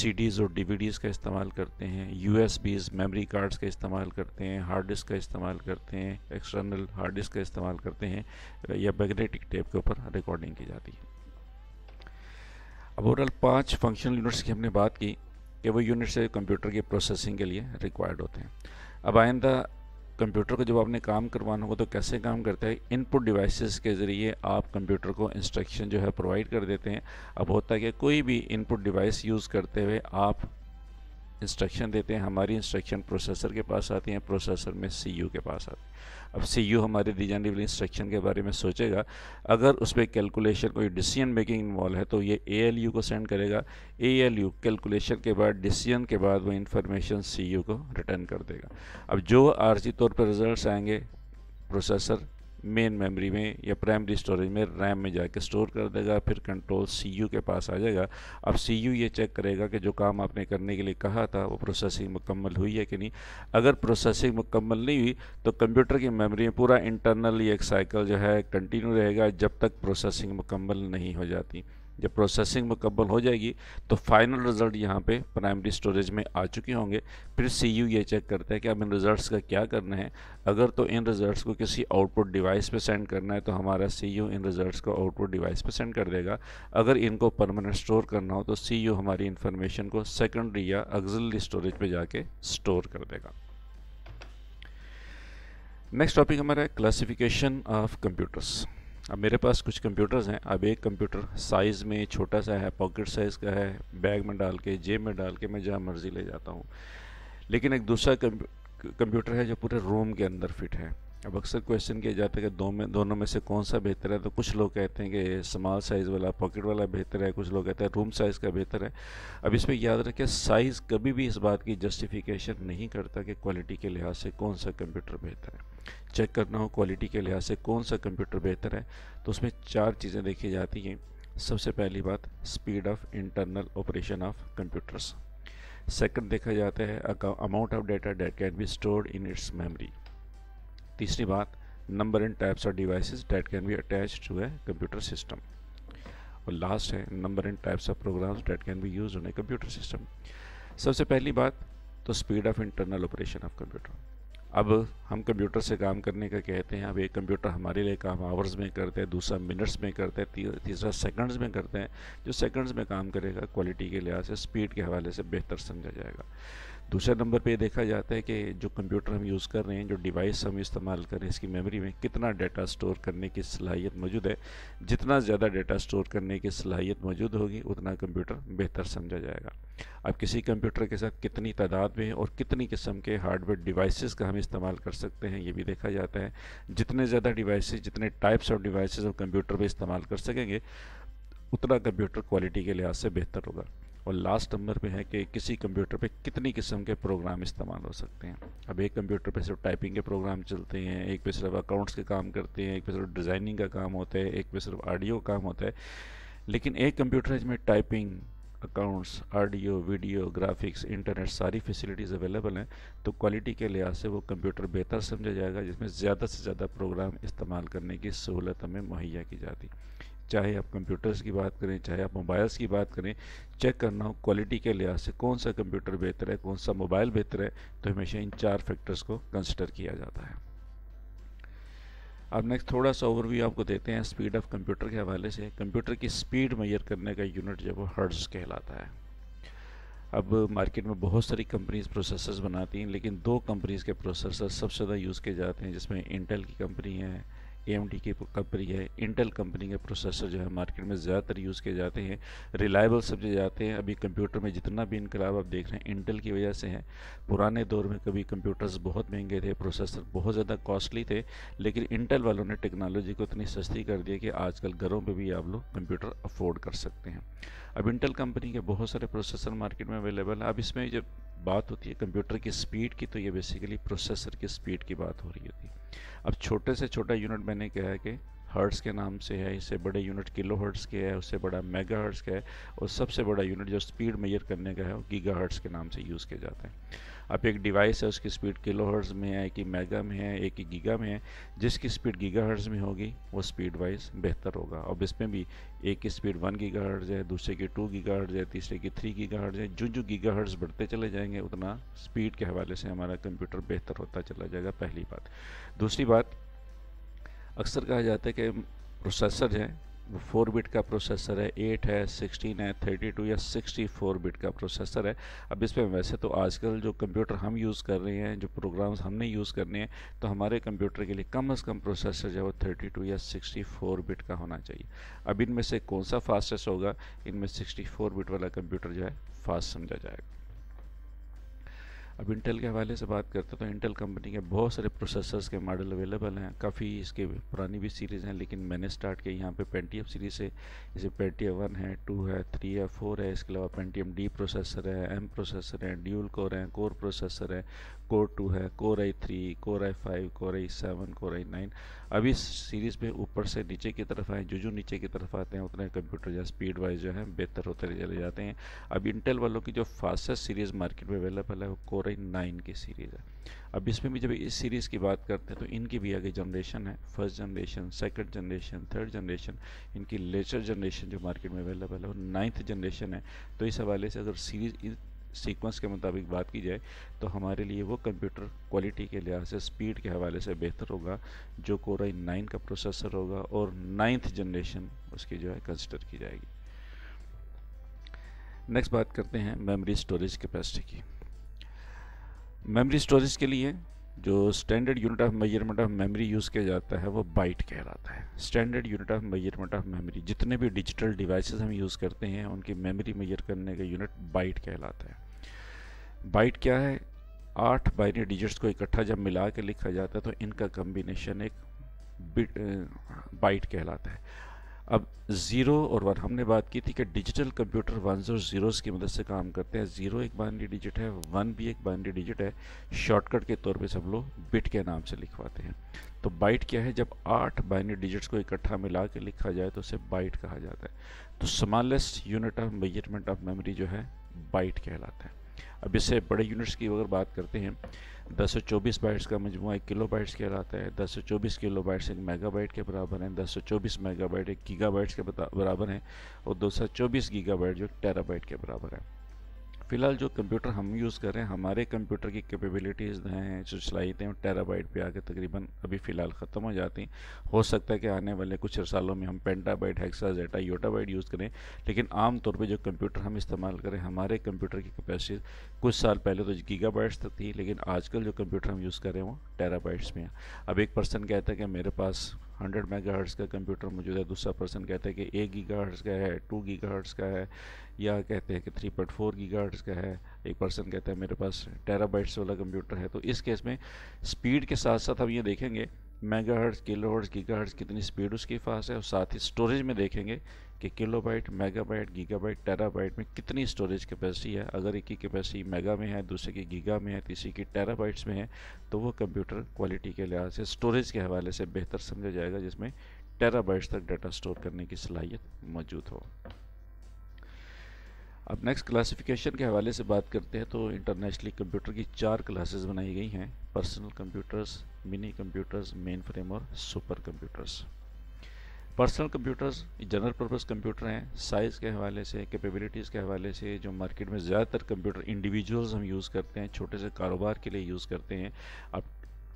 सी और डी का इस्तेमाल करते हैं यू मेमोरी कार्ड्स का इस्तेमाल करते हैं हार्ड डिस्क का इस्तेमाल करते हैं एक्सटर्नल हार्ड डिस्क का इस्तेमाल करते हैं या मैग्नेटिक टेप के ऊपर रिकॉर्डिंग की जाती है अब ओवरऑल पाँच फंक्शनल यूनिट्स की हमने बात की कि वो यूनिट्स से कंप्यूटर की प्रोसेसिंग के लिए रिक्वायर्ड होते हैं अब आइंदा कंप्यूटर को जब आपने काम करवाना होगा तो कैसे काम करता है इनपुट डिवाइसेस के ज़रिए आप कंप्यूटर को इंस्ट्रक्शन जो है प्रोवाइड कर देते हैं अब होता है कि कोई भी इनपुट डिवाइस यूज़ करते हुए आप इंस्ट्रक्शन देते हैं हमारी इंस्ट्रक्शन प्रोसेसर के पास आती हैं प्रोसेसर में सीयू के पास आती है अब सी यू हमारे रीजनेबल इंस्ट्रक्शन के बारे में सोचेगा अगर उस पर कैलकुलेशन कोई डिसीजन मेकिंग इन्वॉल्व है तो ये ए एल यू को सेंड करेगा ए एल यू कैलकुलेशन के बाद डिसीजन के बाद वो इन्फॉर्मेशन सी यू को रिटर्न कर देगा अब जो आरजी तौर पर रिजल्ट आएंगे प्रोसेसर मेन मेमोरी में या प्राइमरी स्टोरेज में रैम में जाके स्टोर कर देगा फिर कंट्रोल सी यू के पास आ जाएगा अब सी यू ये चेक करेगा कि जो काम आपने करने के लिए कहा था वो प्रोसेसिंग मुकम्मल हुई है कि नहीं अगर प्रोसेसिंग मुकम्मल नहीं हुई तो कंप्यूटर की मेमोरी में पूरा इंटरनल एक साइकिल जो है कंटिन्यू रहेगा जब तक प्रोसेसिंग मुकम्मल नहीं हो जाती जब प्रोसेसिंग मुकम्मल हो जाएगी तो फाइनल रिज़ल्ट यहाँ पे प्राइमरी स्टोरेज में आ चुके होंगे फिर सी यू ये चेक करता है कि अब इन रिज़ल्ट्स का क्या करना है अगर तो इन रिज़ल्ट्स को किसी आउटपुट डिवाइस पे सेंड करना है तो हमारा सी यू इन रिज़ल्ट्स को आउटपुट डिवाइस पे सेंड कर देगा अगर इनको परमानेंट स्टोर करना हो तो सी यू हमारी इन्फॉर्मेशन को सेकेंडरी या ऑक्जिलरी स्टोरेज पर जाके स्टोर कर देगा नेक्स्ट टॉपिक हमारा है क्लासिफिकेशन ऑफ कंप्यूटर्स अब मेरे पास कुछ कंप्यूटर्स हैं अब एक कंप्यूटर साइज़ में छोटा सा है पॉकेट साइज़ का है बैग में डाल के जेब में डाल के मैं जहाँ मर्ज़ी ले जाता हूँ लेकिन एक दूसरा कंप्यूटर है जो पूरे रूम के अंदर फिट है अब अक्सर क्वेश्चन किया जाता है कि दो में दोनों में से कौन सा बेहतर है तो कुछ लोग कहते हैं कि स्मॉल साइज़ वाला पॉकेट वाला बेहतर है कुछ लोग कहते हैं रूम साइज़ का बेहतर है अब इसमें याद रखें साइज़ कभी भी इस बात की जस्टिफिकेशन नहीं करता कि क्वालिटी के लिहाज से कौन सा कंप्यूटर बेहतर है चेक करना हो क्वालिटी के लिहाज से कौन सा कंप्यूटर बेहतर है तो उसमें चार चीज़ें देखी जाती हैं सबसे पहली बात speed of internal operation of computers second देखा जाता है amount of data that can be stored in its memory तीसरी बात number and types of devices that can be attach to a computer system और लास्ट है number in types of programs that can be use on a computer system सबसे पहली बात तो speed of internal operation of computer अब हम कंप्यूटर से काम करने का कहते हैं अब एक कंप्यूटर हमारे लिए काम आवर्स में करते हैं दूसरा मिनट्स में करते हैं तीसरा सेकंड्स में करते हैं जो सेकंड्स में काम करेगा क्वालिटी के लिहाज से स्पीड के हवाले से बेहतर समझा जाएगा दूसरे नंबर पे देखा जाता है कि जो कंप्यूटर हम यूज़ कर रहे हैं जो डिवाइस हम इस्तेमाल कर रहे हैं इसकी मेमोरी में कितना डाटा स्टोर करने की सलाहियत मौजूद है जितना ज़्यादा डाटा स्टोर करने की सलाहियत मौजूद होगी उतना कंप्यूटर बेहतर समझा जाएगा अब किसी कंप्यूटर के साथ कितनी तादाद में और कितनी किस्म के हार्डवेयर डिवाइसेस का हम इस्तेमाल कर सकते हैं ये भी देखा जाता है जितने ज़्यादा डिवाइस जितने टाइप्स ऑफ डिवाइसेस हम कंप्यूटर पर इस्तेमाल कर सकेंगे उतना कंप्यूटर क्वालिटी के लिहाज से बेहतर होगा और लास्ट नंबर पे है कि किसी कंप्यूटर पे कितनी किस्म के प्रोग्राम इस्तेमाल हो सकते हैं अब एक कंप्यूटर पे सिर्फ टाइपिंग के प्रोग्राम चलते हैं एक पे सिर्फ अकाउंट्स के काम करते हैं एक पे सिर्फ डिज़ाइनिंग का काम होता है एक पे सिर्फ ऑडियो काम होता है लेकिन एक कंप्यूटर जिसमें typing accounts audio video graphics internet सारी फैसिलिटीज़ अवेलेबल हैं तो क्वालिटी के लिहाज से वो कंप्यूटर बेहतर समझा जाएगा जिसमें ज़्यादा से ज़्यादा प्रोग्राम इस्तेमाल करने की सहूलत हमें मुहैया की जाती चाहे आप कंप्यूटर्स की बात करें चाहे आप मोबाइल्स की बात करें चेक करना हो क्वालिटी के लिहाज से कौन सा कंप्यूटर बेहतर है कौन सा मोबाइल बेहतर है तो हमेशा इन चार फैक्टर्स को कंसिडर किया जाता है अब नेक्स्ट थोड़ा सा ओवरव्यू आपको देते हैं स्पीड ऑफ कंप्यूटर के हवाले से कंप्यूटर की स्पीड मैयर करने का यूनिट जब वो हर्ट्स कहलाता है अब मार्केट में बहुत सारी कंपनीज़ प्रोसेसर्स बनाती हैं लेकिन दो कंपनीज़ के प्रोसेसर सबसे ज़्यादा यूज़ किए जाते हैं जिसमें इंटेल की कंपनी है ए की कंपनी है इंटेल कंपनी के प्रोसेसर जो है मार्केट में ज़्यादातर यूज़ किए जाते हैं रिलायबल समझे जाते हैं अभी कंप्यूटर में जितना भी इनकलाब आप देख रहे हैं इंटेल की वजह से है पुराने दौर में कभी कंप्यूटर्स बहुत महंगे थे प्रोसेसर बहुत ज़्यादा कॉस्टली थे लेकिन इंटेल वालों ने टेक्नोलॉजी को इतनी सस्ती कर दिया कि आजकल घरों पर भी आप लोग कंप्यूटर अफोर्ड कर सकते हैं अब इंटेल कंपनी के बहुत सारे प्रोसेसर मार्केट में अवेलेबल है अब इसमें जब बात होती है कंप्यूटर की स्पीड की तो ये बेसिकली प्रोसेसर की स्पीड की बात हो रही होती है अब छोटे से छोटा यूनिट मैंने कहा है कि हर्ट्स के नाम से है इससे बड़े यूनिट किलो हर्ट्स के है उससे बड़ा मेगा हर्ट्स का है और सबसे बड़ा यूनिट जो स्पीड मेजर करने का है वो गीगा हर्ट्स के नाम से यूज़ किए जाते हैं अब एक डिवाइस है उसकी स्पीड किलो हर्ज में है एक मेगा में है एक गीगा में है जिसकी स्पीड गीगा हर्ज में होगी वो स्पीड वाइज बेहतर होगा अब इसमें भी एक की स्पीड वन गीगा हर्ज है दूसरे की टू गीगा हर्ज है तीसरे की थ्री गीगा हर्ज है जो जो गीगा हर्ज बढ़ते चले जाएंगे उतना स्पीड के हवाले से हमारा कंप्यूटर बेहतर होता चला जाएगा पहली बात दूसरी बात अक्सर कहा जाता है कि प्रोसेसर हैं फोर बिट का प्रोसेसर है एट है सिक्सटीन है थर्टी टू या सिक्सटी फोर बिट का प्रोसेसर है अब इसमें वैसे तो आजकल जो कंप्यूटर हम यूज़ कर रहे हैं जो प्रोग्राम्स हमने यूज़ करने हैं तो हमारे कंप्यूटर के लिए कम अज़ कम प्रोसेसर जो है वो थर्टी टू या सिक्सटी फोर बिट का होना चाहिए अब इनमें से कौन सा फास्टेस्ट होगा इनमें सिक्सटी फोर बिट वाला कंप्यूटर जो है फास्ट समझा जाएगा अब इंटेल के हवाले से बात करते हैं तो इंटेल कंपनी के बहुत सारे प्रोसेसर्स के मॉडल अवेलेबल हैं काफ़ी इसके पुरानी भी सीरीज़ हैं लेकिन मैंने स्टार्ट किया यहाँ पे एफ सीरीज़ से जैसे एफ वन है टू है थ्री है फोर है इसके अलावा एम डी प्रोसेसर है एम प्रोसेसर है ड्यूल कोर हैं कोर प्रोसेसर है कोर टू है core I three core I five core I seven core I nine अब इस सीरीज़ में ऊपर से नीचे की तरफ आए जो जो नीचे की तरफ आते हैं उतने कंप्यूटर जो स्पीड वाइज जो है बेहतर होते चले जाते हैं अब इंटेल वालों की जो फास्टेस्ट सीरीज़ मार्केट में अवेलेबल है वो कोर आई नाइन की सीरीज़ है अब इसमें भी जब इस सीरीज़ की बात करते हैं तो इनकी भी आगे जनरेशन है first generation second generation third generation इनकी लेटर जनरेशन जो मार्केट में अवेलेबल है वो नाइन्थ जनरेशन है तो इस हवाले से अगर सीरीज़ सीक्वेंस के मुताबिक बात की जाए तो हमारे लिए वो कंप्यूटर क्वालिटी के लिहाज से स्पीड के हवाले से बेहतर होगा जो कोरा नाइन का प्रोसेसर होगा और नाइन्थ जनरेशन उसकी जो है कंसिडर की जाएगी नेक्स्ट बात करते हैं मेमोरी स्टोरेज कैपेसिटी की मेमोरी स्टोरेज के लिए जो standard unit of measurement of memory use किया जाता है वो बाइट कहलाता है standard unit of measurement of memory जितने भी डिजिटल डिवाइसेस हम यूज़ करते हैं उनकी मेमोरी मेजर करने का यूनिट बाइट कहलाता है बाइट क्या है आठ बाइनरी डिजिट्स को इकट्ठा जब मिला के लिखा जाता है तो इनका कम्बिनेशन एक बिट बाइट कहलाता है अब ज़ीरो और वन हमने बात की थी कि डिजिटल कंप्यूटर वन और ज़ीरोज़ की मदद से काम करते हैं ज़ीरो एक बाइनरी डिजिट है वन भी एक बाइनरी डिजिट है शॉर्टकट के तौर पे सब लोग बिट के नाम से लिखवाते हैं तो बाइट क्या है जब आठ बाइनरी डिजिट्स को इकट्ठा मिला के लिखा जाए तो उसे बाइट कहा जाता है तो smallest unit of measurement of memory जो है बाइट कहलाता है अब इससे बड़े यूनिट्स की अगर बात करते हैं दस सौ चौबीस बाइट्स का मजमू एक किलो बाइट्स कहलाता है दस सौ चौबीस किलो बाइट्स एक मेगा बाइट के बराबर हैं दस सौ चौबीस मेगा बाइट एक गीगा बाइट्स के बराबर हैं और दो सौ चौबीस गीगा बाइट जो टेरा बाइट के बराबर है फ़िलहाल जो कंप्यूटर हम यूज़ कर रहे हैं हमारे कंप्यूटर की कैपेबिलिटीज़ हैं जो हैं टेराबाइट पे आके तकरीबन अभी फ़िलहाल ख़त्म हो जाती हैं हो सकता है कि आने वाले कुछ सालों में हम petabyte hexa zetta yottabyte use करें लेकिन आम तौर पे जो कंप्यूटर हम इस्तेमाल करें हमारे कंप्यूटर की कैपेसिटी कुछ साल पहले तो गीगा तक थी लेकिन आजकल जो कंप्यूटर हम यूज़ कर रहे हैं वो टेराबाइट्स में अब एक पर्सन कहता है कि मेरे पास 100 मेगाहर्ट्ज़ का कंप्यूटर मौजूद है दूसरा पर्सन कहता है कि एक गीगाहर्ट्ज़ का है टू गीगाहर्ट्ज़ का है या कहते हैं कि थ्री पॉइंट फोर गीगाहर्ट्ज़ का है एक पर्सन कहता है मेरे पास टेराबाइट्स वाला कंप्यूटर है तो इस केस में स्पीड के साथ साथ हम ये देखेंगे mega hertz kilo hertz giga hertz कितनी स्पीड उसकी फास्ट है और साथ ही स्टोरेज में देखेंगे कि kilobyte megabyte gigabyte terabyte giga byte tera byte में कितनी स्टोरेज कैपेसिटी है अगर एक की कैपेसिटी मेगा में है दूसरे की गीगा में है तीसरी की टेरा बाइट्स में है तो वो कंप्यूटर क्वालिटी के लिहाज से स्टोरेज के हवाले से बेहतर समझा जाएगा जिसमें टेराबाइट्स तक डाटा स्टोर करने की सलाहियत मौजूद हो अब नेक्स्ट क्लासिफिकेशन के हवाले से बात करते हैं तो इंटरनेशनली कंप्यूटर की चार क्लासेस बनाई गई हैं personal computers mini computers mainframe और super computers personal computers general purpose computer हैं साइज़ के हवाले से कैपेबिलिटीज़ के हवाले से जो मार्केट में ज़्यादातर कंप्यूटर इंडिविजुअल्स हम यूज़ करते हैं छोटे से कारोबार के लिए यूज़ करते हैं अब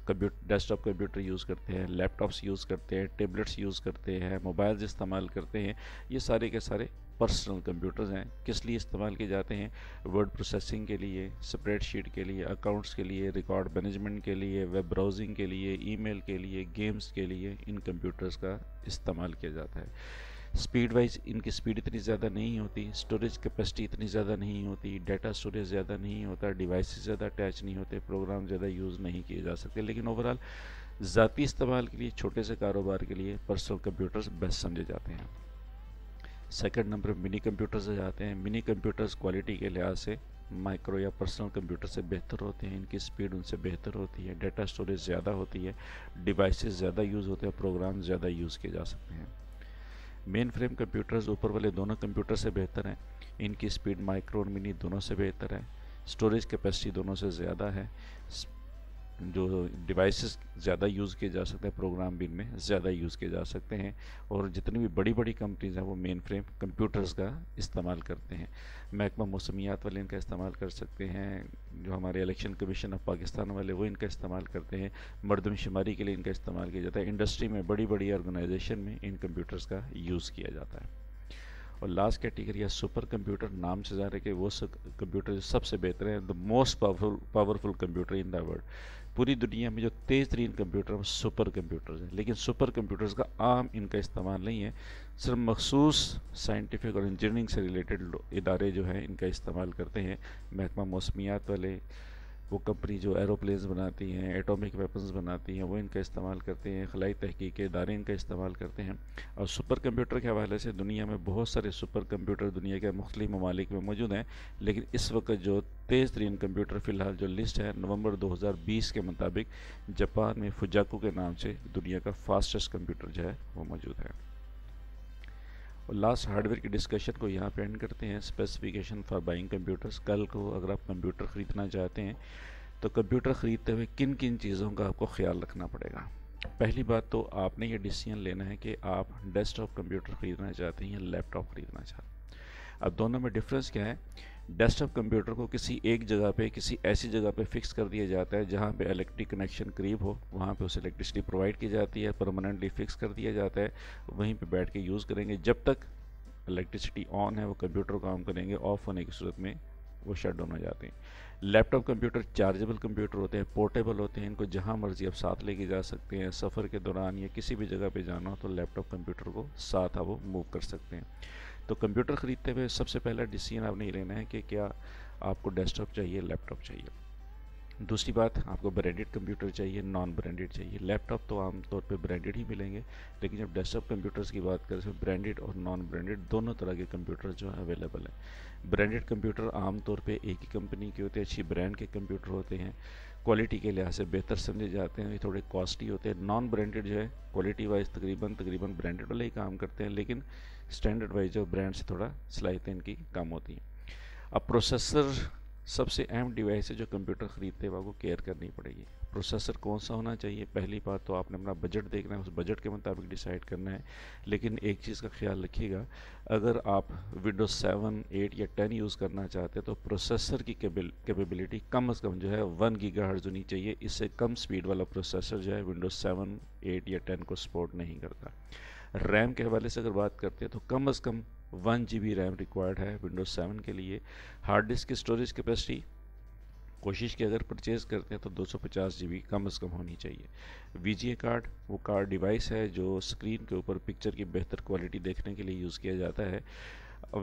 कंप्यूटर डेस्कटॉप कंप्यूटर यूज़ करते हैं लैपटॉप्स यूज़ करते हैं टेबलेट्स यूज़ करते हैं मोबाइल्स इस्तेमाल करते हैं ये सारे के सारे पर्सनल कंप्यूटर्स हैं किस लिए इस्तेमाल किए जाते हैं वर्ड प्रोसेसिंग के लिए स्प्रेडशीट के लिए अकाउंट्स के लिए रिकॉर्ड मैनेजमेंट के लिए वेब ब्राउजिंग के लिए ईमेल के लिए गेम्स के लिए इन कंप्यूटर्स का इस्तेमाल किया जाता है स्पीड वाइज इनकी स्पीड इतनी ज़्यादा नहीं होती स्टोरेज कैपेसिटी इतनी ज़्यादा नहीं होती डाटा स्टोरेज ज़्यादा नहीं होता डिवाइस ज़्यादा अटैच नहीं होते प्रोग्राम ज़्यादा यूज़ नहीं किए जा सकते लेकिन ओवरऑल ज़ाती इस्तेमाल के लिए छोटे से कारोबार के लिए पर्सनल कंप्यूटर्स बेस्ट समझे जाते हैं सेकेंड नंबर मिनी कंप्यूटर्स आ जाते हैं मिनी कंप्यूटर्स क्वालिटी के लिहाज से माइक्रो या पर्सनल कंप्यूटर से बेहतर होते हैं इनकी स्पीड उनसे बेहतर होती है डाटा स्टोरेज ज़्यादा होती है डिवाइसेस ज़्यादा यूज़ होते हैं प्रोग्राम ज़्यादा यूज़ किए जा सकते हैं मेन फ्रेम कंप्यूटर्स ऊपर वाले दोनों कंप्यूटर से बेहतर हैं इनकी स्पीड माइक्रो और मिनी दोनों से बेहतर है स्टोरेज कैपेसिटी दोनों से ज़्यादा है जो डिवाइसेस ज़्यादा यूज़ किए जा सकते हैं प्रोग्राम बिन में ज़्यादा यूज़ किए जा सकते हैं और जितनी भी बड़ी बड़ी कंपनीज़ हैं वो मेन फ्रेम कंप्यूटर्स का इस्तेमाल करते हैं महकमा मौसमियात वाले इनका इस्तेमाल कर सकते हैं जो हमारे इलेक्शन कमीशन ऑफ पाकिस्तान वाले वो इनका इस्तेमाल करते हैं मरदम शुमारी के लिए इनका इस्तेमाल किया जाता है इंडस्ट्री में बड़ी बड़ी ऑर्गेनाइजेशन में इन कंप्यूटर्स का यूज़ किया जाता है और लास्ट कैटेगरी है सुपर कंप्यूटर नाम से जा रहे कि वो कंप्यूटर सबसे बेहतर है the most powerful powerful computer in the world पूरी दुनिया में जो तेज़ तरीन कंप्यूटर वो सुपर कंप्यूटर हैं लेकिन सुपर कंप्यूटर्स का आम इनका इस्तेमाल नहीं है सिर्फ मखसूस साइंटिफिक और इंजीनियरिंग से रिलेटेड इदारे जो हैं इनका इस्तेमाल करते हैं महकमा मौसमियात वाले वो कंपनी जो एरोप्लेन्स बनाती हैं एटॉमिक वेपन्स बनाती हैं वो इनका इस्तेमाल करते हैं खलाई तहकीक इदारे इनका इस्तेमाल करते हैं और सुपर कंप्यूटर के हवाले से दुनिया में बहुत सारे सुपर कंप्यूटर दुनिया के मुख्तु ममालिक में मौजूद हैं लेकिन इस वक्त जो तेज़ तरीन कंप्यूटर फ़िलहाल जो लिस्ट है नवंबर 2020 के मुताबिक जापान में फुजाकू के नाम से दुनिया का फास्टेस्ट कंप्यूटर जो है वो मौजूद है और लास्ट हार्डवेयर की डिस्कशन को यहाँ पे एंड करते हैं स्पेसिफिकेशन फॉर बाइंग कंप्यूटर्स कल को अगर आप कंप्यूटर ख़रीदना चाहते हैं तो कंप्यूटर ख़रीदते हुए किन किन चीज़ों का आपको ख्याल रखना पड़ेगा पहली बात तो आपने ये डिसीजन लेना है कि आप डेस्कटॉप कंप्यूटर ख़रीदना चाहते हैं या लैपटॉप ख़रीदना चाहते हैं अब दोनों में डिफरेंस क्या है डेस्कटॉप कंप्यूटर को किसी एक जगह पे किसी ऐसी जगह पे फिक्स कर दिया जाता है जहाँ पे इलेक्ट्रिक कनेक्शन करीब हो वहाँ पे उसे इलेक्ट्रिसिटी प्रोवाइड की जाती है परमानेंटली फिक्स कर दिया जाता है वहीं पे बैठ के यूज़ करेंगे जब तक इलेक्ट्रिसिटी ऑन है वो कंप्यूटर काम करेंगे ऑफ होने की सूरत में वो शट डाउन हो जाते हैं लैपटॉप कंप्यूटर चार्जेबल कंप्यूटर होते हैं पोर्टेबल होते हैं इनको जहाँ मर्ज़ी आप साथ लेके जा सकते हैं सफ़र के दौरान या किसी भी जगह पे जाना हो तो लैपटॉप कंप्यूटर को साथ आप मूव कर सकते हैं तो कंप्यूटर ख़रीदते हुए सबसे पहला डिसीजन आपने ये लेना है कि क्या आपको डेस्कटॉप चाहिए लैपटॉप चाहिए दूसरी बात आपको ब्रांडेड कंप्यूटर चाहिए नॉन ब्रांडेड चाहिए लैपटॉप तो आमतौर पे ब्रांडेड ही मिलेंगे लेकिन जब डेस्कटॉप कंप्यूटर्स की बात करें तो ब्रांडेड और नॉन ब्रांडेड दोनों तरह के कंप्यूटर जो है अवेलेबल हैं ब्रांडेड कंप्यूटर आमतौर पर एक ही कंपनी के होते हैं अच्छी ब्रांड के कंप्यूटर होते हैं क्वालिटी के लिहाज से बेहतर समझे जाते हैं ये थोड़े कॉस्टली होते हैं नॉन ब्रांडेड जो है क्वालिटी वाइज तकरीबन तकरीबन ब्रांडेड वाले ही काम करते हैं लेकिन स्टैंडर्ड वाइज जो ब्रांड से थोड़ा सलाहियतें इनकी कम होती हैं अब प्रोसेसर सबसे अहम डिवाइस है जो कंप्यूटर ख़रीदते वक्त वो केयर करनी पड़ेगी प्रोसेसर कौन सा होना चाहिए पहली बात तो आपने अपना बजट देखना है उस बजट के मुताबिक डिसाइड करना है लेकिन एक चीज़ का ख्याल रखिएगा अगर आप विंडोज़ सेवन एट या टेन यूज़ करना चाहते हैं तो प्रोसेसर की कैपेबिलिटी कम अज़ कम जो है वन गीगा हर्ज होनी चाहिए इससे कम स्पीड वाला प्रोसेसर जो है विंडोज़ सेवन एट या टेन को सपोर्ट नहीं करता रैम के हवाले से अगर बात करते हैं तो कम अज़ कम one G B RAM required है विंडोज़ सेवन के लिए हार्ड डिस्क की स्टोरेज कैपेसिटी कोशिश की अगर परचेज़ करते हैं तो दो सौ कम अज़ कम होनी चाहिए वी कार्ड वो कार्ड डिवाइस है जो स्क्रीन के ऊपर पिक्चर की बेहतर क्वालिटी देखने के लिए यूज़ किया जाता है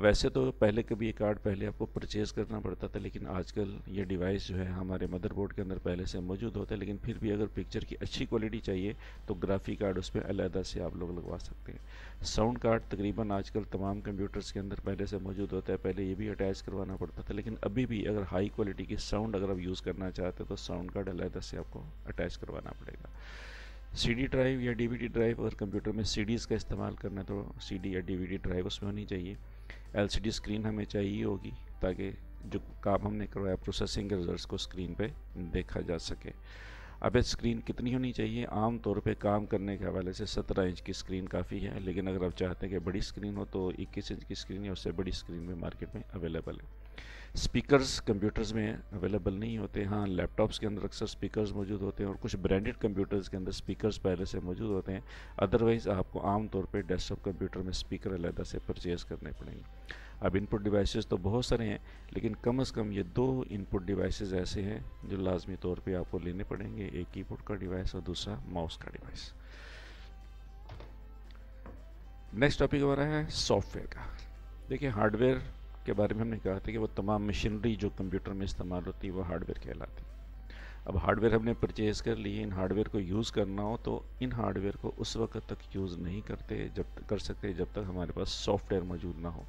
वैसे तो पहले कभी ये कार्ड पहले आपको परचेज़ करना पड़ता था लेकिन आजकल ये डिवाइस जो है हमारे मदरबोर्ड के अंदर पहले से मौजूद होता है लेकिन फिर भी अगर पिक्चर की अच्छी क्वालिटी चाहिए तो ग्राफी कार्ड उसमें अलहदा से आप लोग लगवा सकते हैं साउंड कार्ड तकरीबन आजकल तमाम कंप्यूटर्स के अंदर पहले से मौजूद होता है पहले ये भी अटैच करवाना पड़ता था लेकिन अभी भी अगर हाई क्वालिटी की साउंड अगर आप यूज़ करना चाहते हो तो साउंड कार्ड अलहदा से आपको अटैच करवाना पड़ेगा सीडी ड्राइव या डीवीडी ड्राइव अगर कंप्यूटर में सीडीज़ का इस्तेमाल करना है तो सीडी या डीवीडी ड्राइव उसमें होनी चाहिए एलसीडी स्क्रीन हमें चाहिए होगी ताकि जो काम हमने करवाया प्रोसेसिंग के रिजल्ट को स्क्रीन पे देखा जा सके अब स्क्रीन कितनी होनी चाहिए आम तौर पे काम करने के हवाले से 17 इंच की स्क्रीन काफ़ी है लेकिन अगर आप चाहते हैं कि बड़ी स्क्रीन हो तो 21 इंच की स्क्रीन या उससे बड़ी स्क्रीन भी मार्केट में अवेलेबल है स्पीकर्स कंप्यूटर्स में अवेलेबल नहीं होते हाँ लैपटॉप्स के अंदर अक्सर स्पीकर्स मौजूद होते हैं और कुछ ब्रांडेड कंप्यूटर्स के अंदर स्पीकर्स पहले से मौजूद होते हैं अदरवाइज़ आपको आम तौर पर डेस्कटॉप कंप्यूटर में स्पीकर अलहदा से परचेज़ करने पड़ेंगे अब इनपुट डिवाइसेस तो बहुत सारे हैं लेकिन कम अज़ कम ये दो इनपुट डिवाइसेस ऐसे हैं जो लाजमी तौर पे आपको लेने पड़ेंगे एक कीबोर्ड का डिवाइस और दूसरा माउस का डिवाइस नेक्स्ट टॉपिक हमारा है सॉफ्टवेयर का देखिए हार्डवेयर के बारे में हमने कहा था कि वो तमाम मशीनरी जो कंप्यूटर में इस्तेमाल होती है वो हार्डवेयर कहलाती है अब हार्डवेयर हमने परचेज़ कर ली इन हार्डवेयर को यूज़ करना हो तो इन हार्डवेयर को उस वक्त तक यूज़ नहीं करते जब कर सकते जब तक हमारे पास सॉफ्टवेयर मौजूद ना हो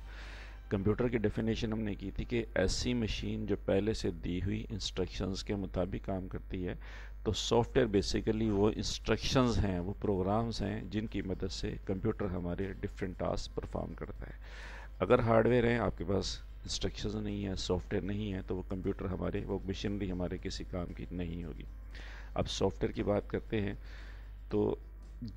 कंप्यूटर की डेफिनेशन हमने की थी कि ऐसी मशीन जो पहले से दी हुई इंस्ट्रक्शंस के मुताबिक काम करती है तो सॉफ्टवेयर बेसिकली वो इंस्ट्रक्शंस हैं वो प्रोग्राम्स हैं जिनकी मदद से कंप्यूटर हमारे डिफरेंट टास्क परफॉर्म करता है अगर हार्डवेयर है आपके पास इंस्ट्रक्शंस नहीं है सॉफ्टवेयर नहीं है तो वो कंप्यूटर हमारे वो मशीनरी हमारे किसी काम की नहीं होगी अब सॉफ्टवेयर की बात करते हैं तो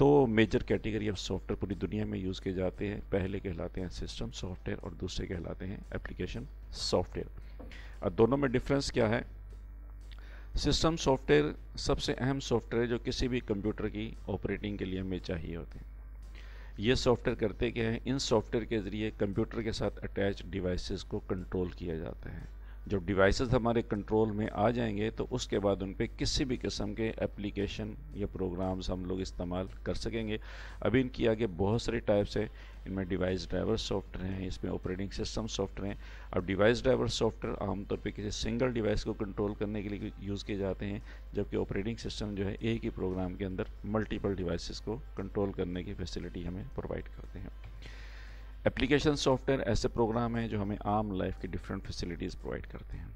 दो मेजर कैटेगरी ऑफ सॉफ्टवेयर पूरी दुनिया में यूज़ किए जाते हैं पहले कहलाते हैं सिस्टम सॉफ्टवेयर और दूसरे कहलाते हैं एप्लीकेशन सॉफ्टवेयर और दोनों में डिफरेंस क्या है सिस्टम सॉफ्टवेयर सबसे अहम सॉफ्टवेयर जो किसी भी कंप्यूटर की ऑपरेटिंग के लिए हमें चाहिए होते हैं ये सॉफ्टवेयर करते क्या है इन सॉफ्टवेयर के ज़रिए कंप्यूटर के साथ अटैच डिवाइसेस को कंट्रोल किया जाता है जब डिवाइसेस हमारे कंट्रोल में आ जाएंगे तो उसके बाद उन पर किसी भी किस्म के एप्लीकेशन या प्रोग्राम्स हम लोग इस्तेमाल कर सकेंगे अभी इनकी आगे बहुत सारे टाइप्स हैं इनमें डिवाइस ड्राइवर सॉफ्टवेयर हैं इसमें ऑपरेटिंग सिस्टम सॉफ्टवेयर हैं अब डिवाइस ड्राइवर सॉफ्टवेयर आमतौर पर किसी सिंगल डिवाइस को कंट्रोल करने के लिए यूज़ किए जाते हैं जबकि ऑपरेटिंग सिस्टम जो है एक ही प्रोग्राम के अंदर मल्टीपल डिवाइसिस को कंट्रोल करने की फैसिलिटी हमें प्रोवाइड करते हैं एप्लीकेशन सॉफ्टवेयर ऐसे प्रोग्राम हैं जो हमें आम लाइफ की डिफरेंट फैसिलिटीज़ प्रोवाइड करते हैं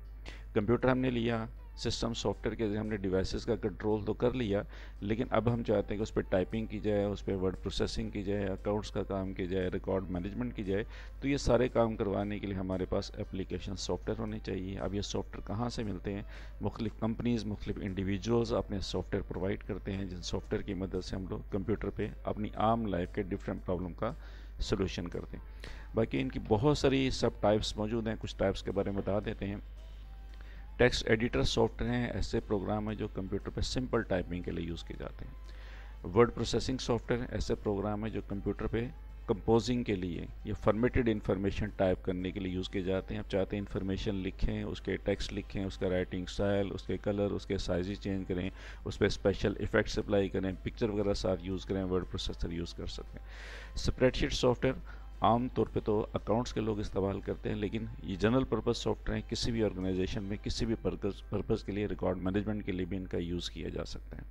कंप्यूटर हमने लिया सिस्टम सॉफ्टवेयर के जरिए हमने डिवाइसेस का कंट्रोल तो कर लिया लेकिन अब हम चाहते हैं कि उस पर टाइपिंग की जाए उस पर वर्ड प्रोसेसिंग की जाए अकाउंट्स का काम किया जाए रिकॉर्ड मैनेजमेंट की जाए तो ये सारे काम करवाने के लिए हमारे पास एप्लीकेशन सॉफ्टवेयर होने चाहिए अब ये सॉफ्टवेयर कहाँ से मिलते हैं मुख्तु कंपनीज़ मुख्तलिफ इंडिविजुअल्स अपने सॉफ्टवेयर प्रोवाइड करते हैं जिन सॉफ्टवेयर की मदद से हम लोग कंप्यूटर पर अपनी आम लाइफ के डिफरेंट प्रॉब्लम का सोल्यूशन करते हैं बाकी इनकी बहुत सारी सब टाइप्स मौजूद हैं कुछ टाइप्स के बारे में बता देते हैं टेक्स्ट एडिटर सॉफ्टवेयर हैं ऐसे प्रोग्राम हैं जो कंप्यूटर पर सिंपल टाइपिंग के लिए यूज़ किए जाते हैं वर्ड प्रोसेसिंग सॉफ्टवेयर ऐसे प्रोग्राम हैं जो कंप्यूटर पर कंपोजिंग के लिए या फॉर्मेटेड इन्फॉर्मेशन टाइप करने के लिए यूज़ किए जाते हैं आप चाहते हैं इन्फॉर्मेशन लिखें उसके टेक्स्ट लिखें उसका राइटिंग स्टाइल उसके कलर उसके साइज चेंज करें उस पर स्पेशल इफेक्ट्स अप्लाई करें पिक्चर वगैरह साथ यूज़ करें वर्ड प्रोसेसर यूज़ कर सकते हैं स्प्रेडशीट सॉफ्टवेयर आम तौर पे तो अकाउंट्स के लोग इस्तेमाल करते हैं लेकिन ये जनरल पर्पज़ सॉफ्टवेयर किसी भी ऑर्गेनाइजेशन में किसी भी पर्पज़ के लिए रिकॉर्ड मैनेजमेंट के लिए भी इनका यूज़ किया जा सकता है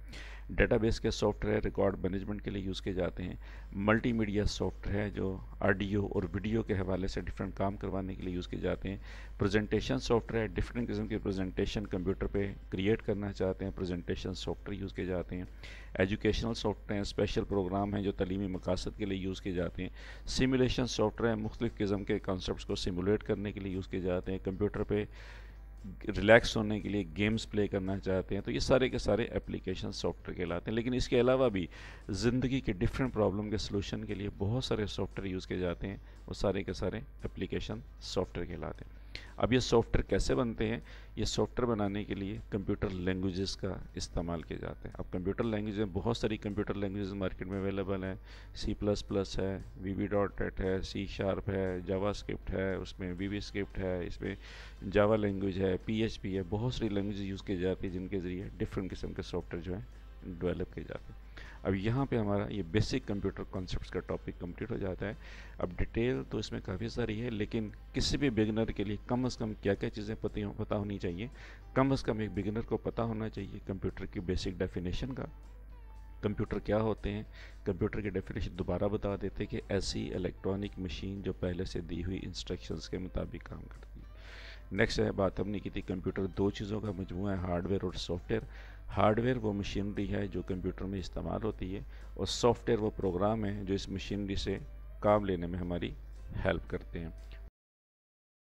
डेटाबेस के सॉफ्टवेयर रिकॉर्ड मैनेजमेंट के लिए यूज़ किए जाते हैं मल्टीमीडिया सॉफ्टवेयर जो ऑडियो और वीडियो के हवाले से डिफरेंट काम करवाने के लिए यूज़ किए जाते हैं प्रेजेंटेशन सॉफ्टवेयर डिफरेंट किस्म के प्रेजेंटेशन कंप्यूटर पे क्रिएट करना चाहते हैं प्रेजेंटेशन सॉफ्टवेयर यूज़ किए जाते हैं एजुकेशनल सॉफ्टवेयर स्पेशल प्रोग्राम हैं जो तलीमी मकासद के लिए यूज़ किए जाते हैं सिमुलेशन सॉफ्टवेयर मुख्तलिफ़ किस्म के कॉन्सेप्ट को सिमुलेट करने के लिए यूज़ किए जाते हैं कंप्यूटर पर रिलैक्स होने के लिए गेम्स प्ले करना चाहते हैं तो ये सारे के सारे एप्लीकेशन सॉफ्टवेयर के लाते हैं लेकिन इसके अलावा भी ज़िंदगी के डिफरेंट प्रॉब्लम के सलूशन के लिए बहुत सारे सॉफ्टवेयर यूज़ किए जाते हैं और सारे के सारे एप्लीकेशन सॉफ्टवेयर के लाते हैं अब ये सॉफ्टवेयर कैसे बनते हैं ये सॉफ्टवेयर बनाने के लिए कंप्यूटर लैंग्वेजेस का इस्तेमाल किए जाते हैं अब कंप्यूटर लैंग्वेज में बहुत सारी कंप्यूटर लैंग्वेज मार्केट में अवेलेबल हैं सी प्लस प्लस है वी वी डॉट एट है सी शार्प है जावा स्क्रिप्ट है उसमें वी वी स्क्रिप्ट है इसमें जावा लैंग्वेज है पी एच पी है बहुत सारी लैंग्वेज यूज़ की जाती है जिनके ज़रिए डिफरेंट किस्म के सॉफ्टवेयर जो है डेवलप किए जाते हैं अब यहाँ पे हमारा ये बेसिक कंप्यूटर कॉन्सेप्ट्स का टॉपिक कंप्लीट हो जाता है अब डिटेल तो इसमें काफ़ी सारी है लेकिन किसी भी बिगनर के लिए कम से कम क्या क्या चीज़ें पता हो, पता होनी चाहिए कम से कम एक बिगनर को पता होना चाहिए कंप्यूटर की बेसिक डेफिनेशन का कंप्यूटर क्या होते हैं कंप्यूटर की डेफिनेशन दोबारा बता देते हैं कि ऐसी इलेक्ट्रॉनिक मशीन जो पहले से दी हुई इंस्ट्रक्शंस के मुताबिक काम करती है नेक्स्ट है बात हमने की थी कंप्यूटर दो चीज़ों का मजमू है हार्डवेयर और सॉफ्टवेयर हार्डवेयर वो मशीनरी है जो कंप्यूटर में इस्तेमाल होती है और सॉफ्टवेयर वो प्रोग्राम है जो इस मशीनरी से काम लेने में हमारी हेल्प करते हैं